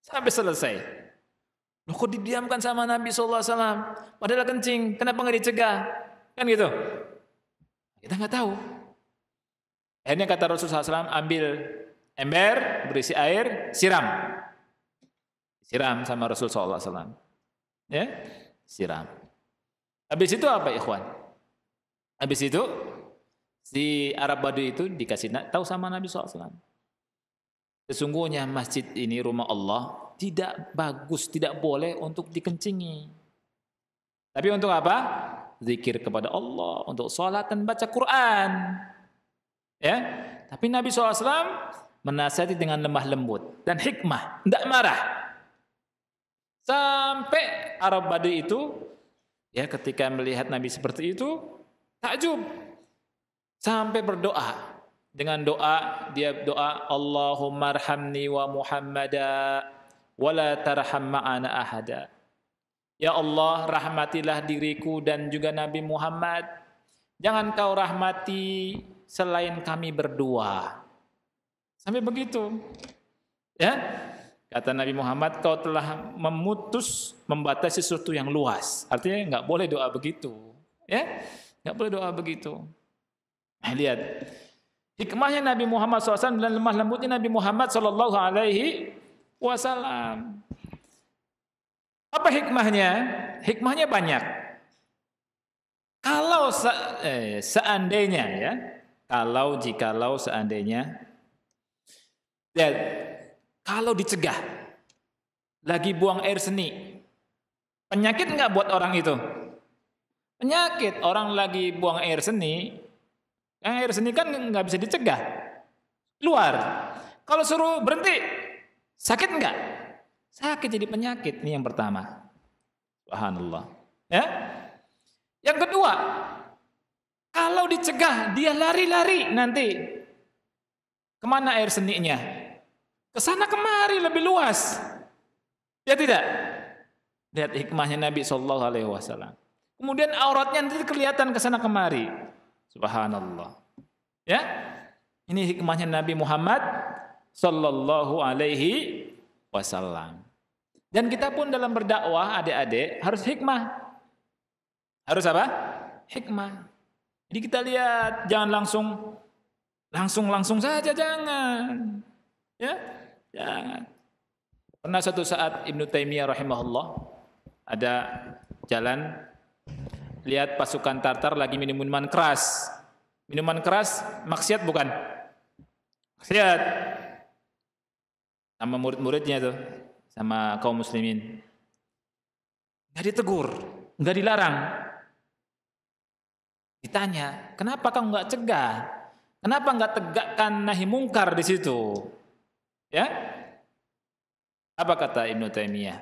Sampai selesai. Loh kok didiamkan sama Nabi SAW? Padahal kencing, kenapa nggak dicegah? Kan gitu. Kita nggak tahu. Akhirnya kata Rasulullah SAW, ambil ember berisi air, siram. Siram sama Rasul sallallahu alaihi Ya? Siram. Habis itu apa ikhwan? Habis itu si Arab Badu itu dikasih tahu sama Nabi SAW. Sesungguhnya masjid ini rumah Allah tidak bagus, tidak boleh untuk dikencingi. Tapi untuk apa? Zikir kepada Allah, untuk sholat dan baca Quran. Ya, tapi Nabi SAW menasihati dengan lemah lembut dan hikmah, tidak marah. Sampai Arab Badui itu ya ketika melihat Nabi seperti itu takjub. Sampai berdoa. Dengan doa dia doa Allahumma arhamni wa Muhammada wala tarham ma'ana ahada. Ya Allah, rahmatilah diriku dan juga Nabi Muhammad. Jangan kau rahmati selain kami berdua. Sampai begitu. Ya. Kata Nabi Muhammad, kau telah memutus, membatasi sesuatu yang luas. Artinya nggak boleh doa begitu. Ya, nggak boleh doa begitu. Nah, lihat, hikmahnya Nabi Muhammad SAW dan lemah lembutnya Nabi Muhammad saw Alaihi Wasallam. Apa hikmahnya? Hikmahnya banyak. Kalau se eh, seandainya ya, kalau jikalau seandainya, lihat kalau dicegah, lagi buang air seni, penyakit nggak buat orang itu? Penyakit orang lagi buang air seni, yang air seni kan nggak bisa dicegah, keluar. Kalau suruh berhenti, sakit nggak? Sakit jadi penyakit. Ini yang pertama. Subhanallah. Ya. Yang kedua, kalau dicegah dia lari-lari nanti. Kemana air seninya? Ke sana kemari lebih luas. Ya tidak? Lihat hikmahnya Nabi Shallallahu alaihi wasallam. Kemudian auratnya nanti kelihatan ke sana kemari. Subhanallah. Ya? Ini hikmahnya Nabi Muhammad Shallallahu alaihi wasallam. Dan kita pun dalam berdakwah adik-adik harus hikmah. Harus apa? Hikmah. Jadi kita lihat jangan langsung langsung langsung saja jangan. Ya. Ya. Pernah satu saat Ibnu Taimiyah rahimahullah ada jalan lihat pasukan Tartar lagi minum minuman keras. Minuman keras maksiat bukan? Maksiat. Sama murid-muridnya tuh, sama kaum muslimin. Enggak ditegur, enggak dilarang. Ditanya, kenapa kamu enggak cegah? Kenapa enggak tegakkan nahi mungkar di situ? Ya? Apa kata Ibnu Taimiyah?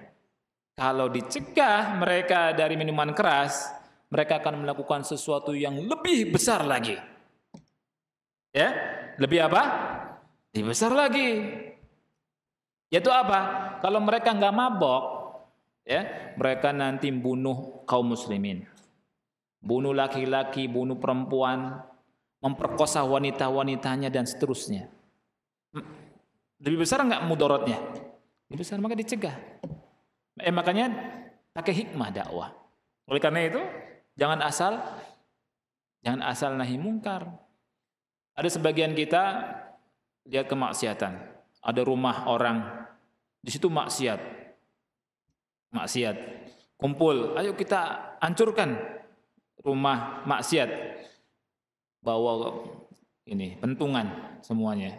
Kalau dicegah mereka dari minuman keras, mereka akan melakukan sesuatu yang lebih besar lagi. Ya? Lebih apa? Lebih besar lagi. Yaitu apa? Kalau mereka nggak mabok, ya, mereka nanti bunuh kaum muslimin. Bunuh laki-laki, bunuh perempuan, memperkosa wanita-wanitanya dan seterusnya. Lebih besar nggak mudaratnya? Lebih besar maka dicegah. Eh makanya pakai hikmah dakwah. Oleh karena itu jangan asal jangan asal nahi mungkar. Ada sebagian kita lihat kemaksiatan. Ada rumah orang di situ maksiat. Maksiat. Kumpul, ayo kita hancurkan rumah maksiat. Bawa ini pentungan semuanya.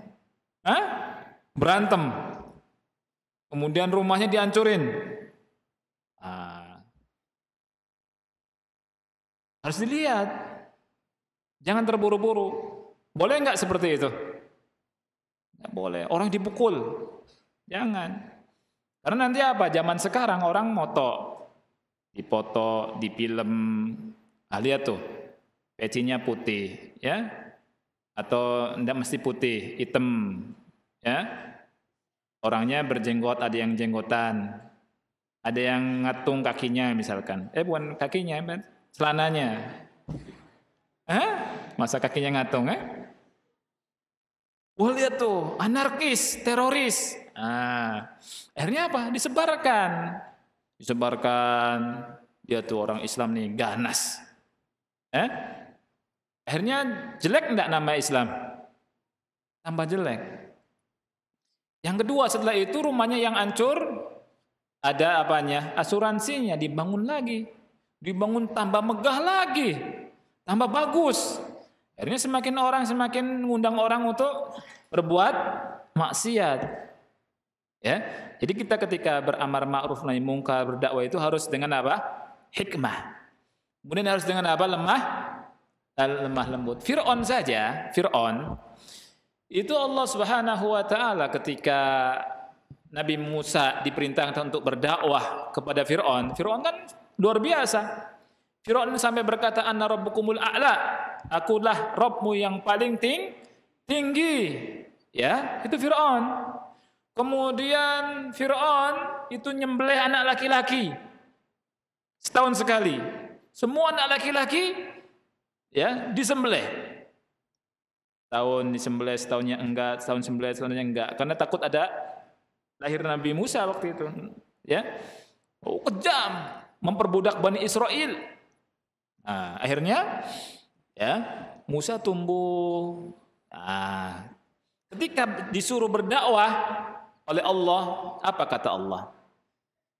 Hah? berantem, kemudian rumahnya dihancurin. Ah. harus dilihat, jangan terburu-buru. Boleh nggak seperti itu? Ya, boleh. Orang dipukul, jangan. Karena nanti apa? Zaman sekarang orang moto, dipoto, di film, ah, lihat tuh, pecinya putih, ya, atau enggak mesti putih, hitam, Ya. Orangnya berjenggot, ada yang jenggotan. Ada yang ngatung kakinya misalkan. Eh bukan kakinya, but celananya. Hah? Masa kakinya ngatung, eh? Wah lihat tuh, anarkis, teroris. Ah akhirnya apa? Disebarkan. Disebarkan. Dia tuh orang Islam nih, ganas. Eh? Akhirnya jelek enggak nama Islam? Tambah jelek. Yang kedua setelah itu rumahnya yang hancur ada apanya? Asuransinya dibangun lagi. Dibangun tambah megah lagi. Tambah bagus. Akhirnya semakin orang semakin mengundang orang untuk berbuat maksiat. Ya. Jadi kita ketika beramar ma'ruf nahi mungkar, berdakwah itu harus dengan apa? Hikmah. Kemudian harus dengan apa? Lemah lemah lembut. Fir'aun saja, Fir'aun itu Allah Subhanahu wa taala ketika Nabi Musa diperintahkan untuk berdakwah kepada Firaun. Firaun kan luar biasa. Firaun sampai berkata anna rabbukumul a'la. Akulah Rabbmu yang paling ting tinggi. Ya, itu Firaun. Kemudian Firaun itu nyembelih anak laki-laki. Setahun sekali. Semua anak laki-laki ya disembelih tahun disembelih tahunnya enggak tahun sembelih tahunnya enggak karena takut ada lahir Nabi Musa waktu itu ya oh, kejam memperbudak Bani Israel nah, akhirnya ya Musa tumbuh nah, ketika disuruh berdakwah oleh Allah apa kata Allah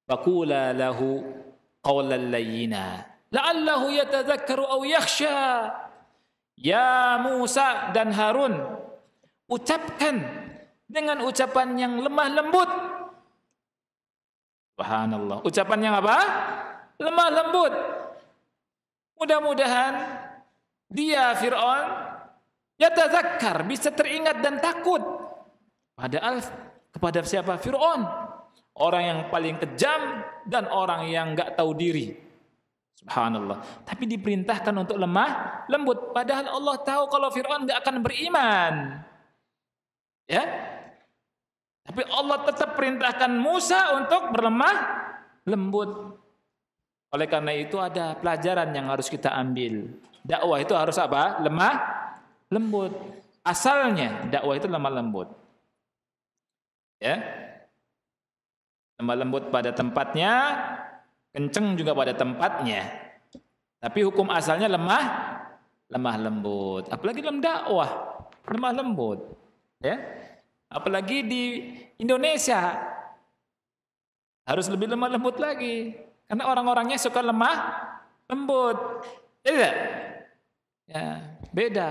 Fakula lahu qawlan layyina la'allahu yatadhakkaru aw yakhsha Ya Musa dan Harun, ucapkan dengan ucapan yang lemah lembut. Subhanallah. Ucapan yang apa? Lemah lembut. Mudah-mudahan dia Fir'aun yatazakkar, bisa teringat dan takut. Padahal kepada siapa? Fir'aun. Orang yang paling kejam dan orang yang nggak tahu diri. Subhanallah. Tapi diperintahkan untuk lemah lembut. Padahal Allah tahu kalau Fir'aun nggak akan beriman. Ya. Tapi Allah tetap perintahkan Musa untuk berlemah lembut. Oleh karena itu ada pelajaran yang harus kita ambil. Dakwah itu harus apa? Lemah lembut. Asalnya dakwah itu lemah lembut. Ya. Lemah lembut pada tempatnya, kenceng juga pada tempatnya. Tapi hukum asalnya lemah, lemah lembut. Apalagi dalam dakwah, lemah lembut. Ya, apalagi di Indonesia harus lebih lemah lembut lagi. Karena orang-orangnya suka lemah lembut. Beda. Ya, ya beda.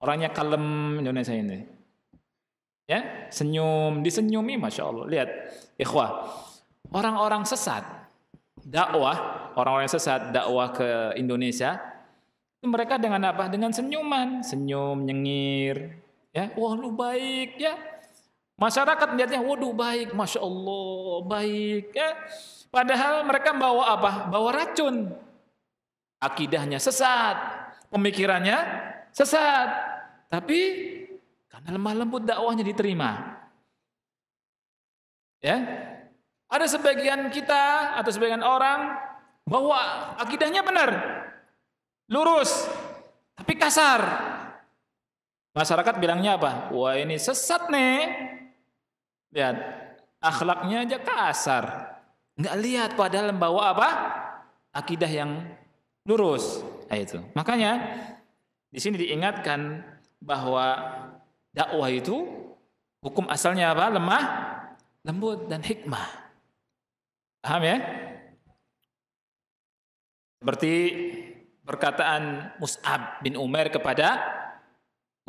Orangnya kalem Indonesia ini. Ya, senyum, disenyumi, masya Allah. Lihat, ikhwah, orang-orang sesat dakwah orang-orang sesat dakwah ke Indonesia mereka dengan apa dengan senyuman senyum nyengir ya wah lu baik ya masyarakat melihatnya waduh baik masya Allah baik ya padahal mereka bawa apa bawa racun akidahnya sesat pemikirannya sesat tapi karena lemah lembut dakwahnya diterima ya ada sebagian kita atau sebagian orang bahwa akidahnya benar, lurus, tapi kasar. Masyarakat bilangnya apa? Wah ini sesat nih. Lihat, akhlaknya aja kasar. Nggak lihat padahal membawa apa? Akidah yang lurus. Nah, itu. Makanya di sini diingatkan bahwa dakwah itu hukum asalnya apa? Lemah, lembut dan hikmah. Paham ya? Seperti perkataan Mus'ab bin Umar kepada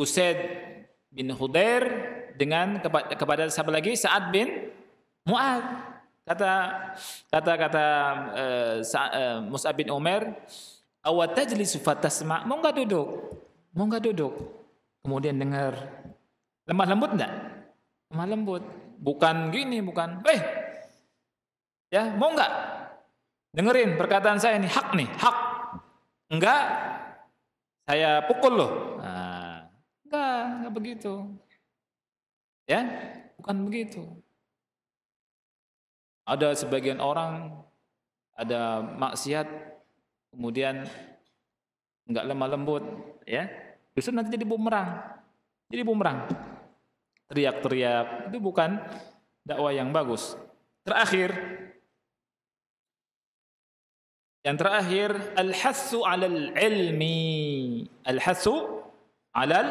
Usaid bin Hudair dengan kepada, kepada siapa lagi? Sa'ad bin Mu'ad. Kata kata kata uh, uh, Mus'ab bin Umar, "Awatajlisu fatasma?" Mau enggak duduk? Mau enggak duduk? Kemudian dengar lemah lembut enggak? Lemah lembut. Bukan gini, bukan. Eh, Ya, mau nggak? Dengerin perkataan saya ini hak nih, hak. Enggak, saya pukul loh. Nah, enggak, enggak begitu. Ya, bukan begitu. Ada sebagian orang ada maksiat kemudian enggak lemah lembut, ya. Justru nanti jadi bumerang. Jadi bumerang. Teriak-teriak itu bukan dakwah yang bagus. Terakhir, yang terakhir, al-hassu 'alal ilmi. Al-hassu 'alal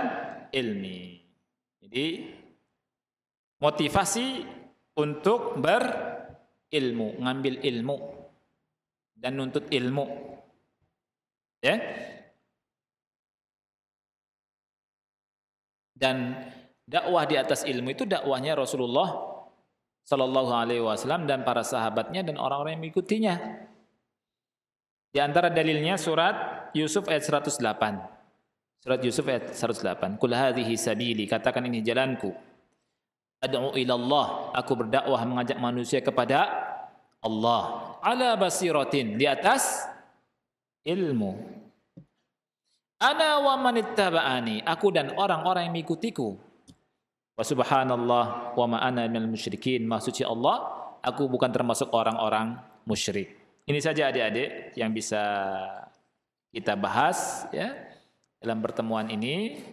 ilmi. Jadi motivasi untuk berilmu, ngambil ilmu dan nuntut ilmu. Ya. Dan dakwah di atas ilmu itu dakwahnya Rasulullah Shallallahu alaihi wasallam dan para sahabatnya dan orang-orang yang mengikutinya. Di antara dalilnya surat Yusuf ayat 108. Surat Yusuf ayat 108. Kul hadhihi sabili, katakan ini jalanku. Ad'u ila Allah, aku berdakwah mengajak manusia kepada Allah. Ala basiratin, di atas ilmu. Ana wa manittaba'ani, aku dan orang-orang yang mengikutiku. Wa subhanallah wa ma ana minal musyrikin. Maksudnya Allah, aku bukan termasuk orang-orang musyrik. Ini saja adik-adik yang bisa kita bahas ya dalam pertemuan ini.